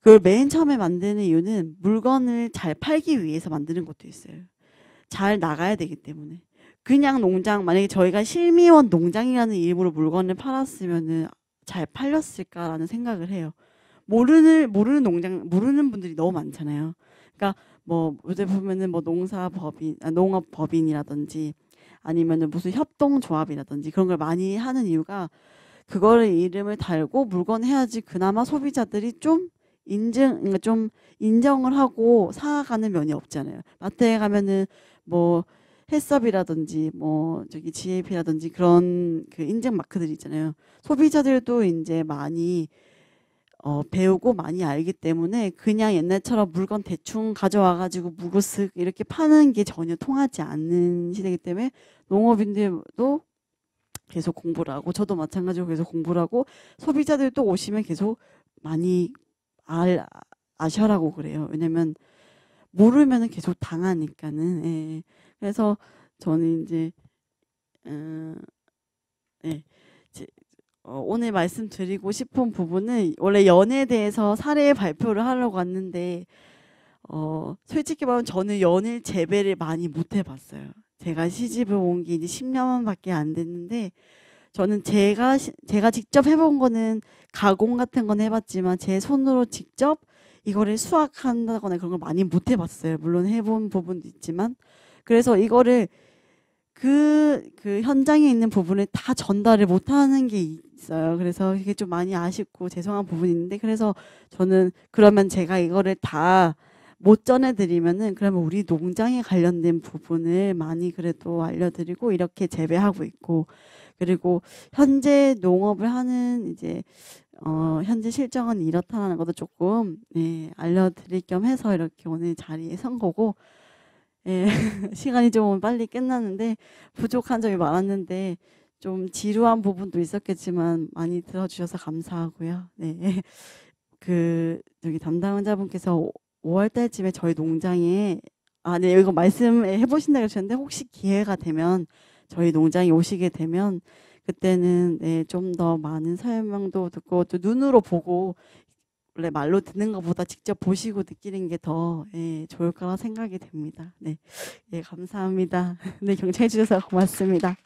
그걸 맨 처음에 만드는 이유는 물건을 잘 팔기 위해서 만드는 것도 있어요. 잘 나가야 되기 때문에. 그냥 농장 만약에 저희가 실미원 농장이라는 이름으로 물건을 팔았으면은 잘 팔렸을까라는 생각을 해요. 모르는 모르는 농장 모르는 분들이 너무 많잖아요. 그러니까 뭐 요새 보면은 뭐 농사법인 아, 농업법인이라든지 아니면은 무슨 협동조합이라든지 그런 걸 많이 하는 이유가 그거를 이름을 달고 물건 해야지 그나마 소비자들이 좀 인증 그러니까 좀 인정을 하고 사가는 면이 없잖아요. 마트에 가면은 뭐햇썹이라든지뭐 저기 GAP라든지 그런 그 인증 마크들이 있잖아요. 소비자들도 이제 많이 어, 배우고 많이 알기 때문에 그냥 옛날처럼 물건 대충 가져와 가지고 무구쓱 이렇게 파는 게 전혀 통하지 않는 시대이기 때문에 농업인들도 계속 공부를 하고 저도 마찬가지로 계속 공부를 하고 소비자들도 오시면 계속 많이 알, 아셔라고 그래요. 왜냐면 모르면은 계속 당하니까는 예. 그래서 저는 이제 음, 예. 제, 어, 오늘 말씀드리고 싶은 부분은 원래 연애에 대해서 사례 발표를 하려고 왔는데 어, 솔직히 말하면 저는 연애 재배를 많이 못 해봤어요. 제가 시집을 온 게 이제 10년밖에 안 됐는데 저는 제가 제가 직접 해본 거는 가공 같은 건 해봤지만 제 손으로 직접 이거를 수확한다거나 그런 걸 많이 못 해봤어요. 물론 해본 부분도 있지만 그래서 이거를 그, 그 현장에 있는 부분을 다 전달을 못 하는 게 있어요. 그래서 이게 좀 많이 아쉽고 죄송한 부분이 있는데 그래서 저는 그러면 제가 이거를 다못 전해드리면은 그러면 우리 농장에 관련된 부분을 많이 그래도 알려드리고 이렇게 재배하고 있고 그리고 현재 농업을 하는 이제 어 현재 실정은 이렇다라는 것도 조금 예, 알려드릴 겸 해서 이렇게 오늘 자리에 선 거고 예, [LAUGHS] 시간이 좀 빨리 끝나는데 부족한 점이 많았는데 좀 지루한 부분도 있었겠지만 많이 들어주셔서 감사하고요. 네. [LAUGHS] 그 저기 담당자분께서 5월달쯤에 저희 농장에 아, 네, 이거 말씀해 보신다 그러셨는데 혹시 기회가 되면 저희 농장에 오시게 되면 그때는 네, 좀더 많은 설명도 듣고 또 눈으로 보고 원래 말로 듣는 것보다 직접 보시고 느끼는 게 더 예, 좋을 거라 생각이 됩니다. 네, 예, 감사합니다. [LAUGHS] 네, 경청해 주셔서 고맙습니다.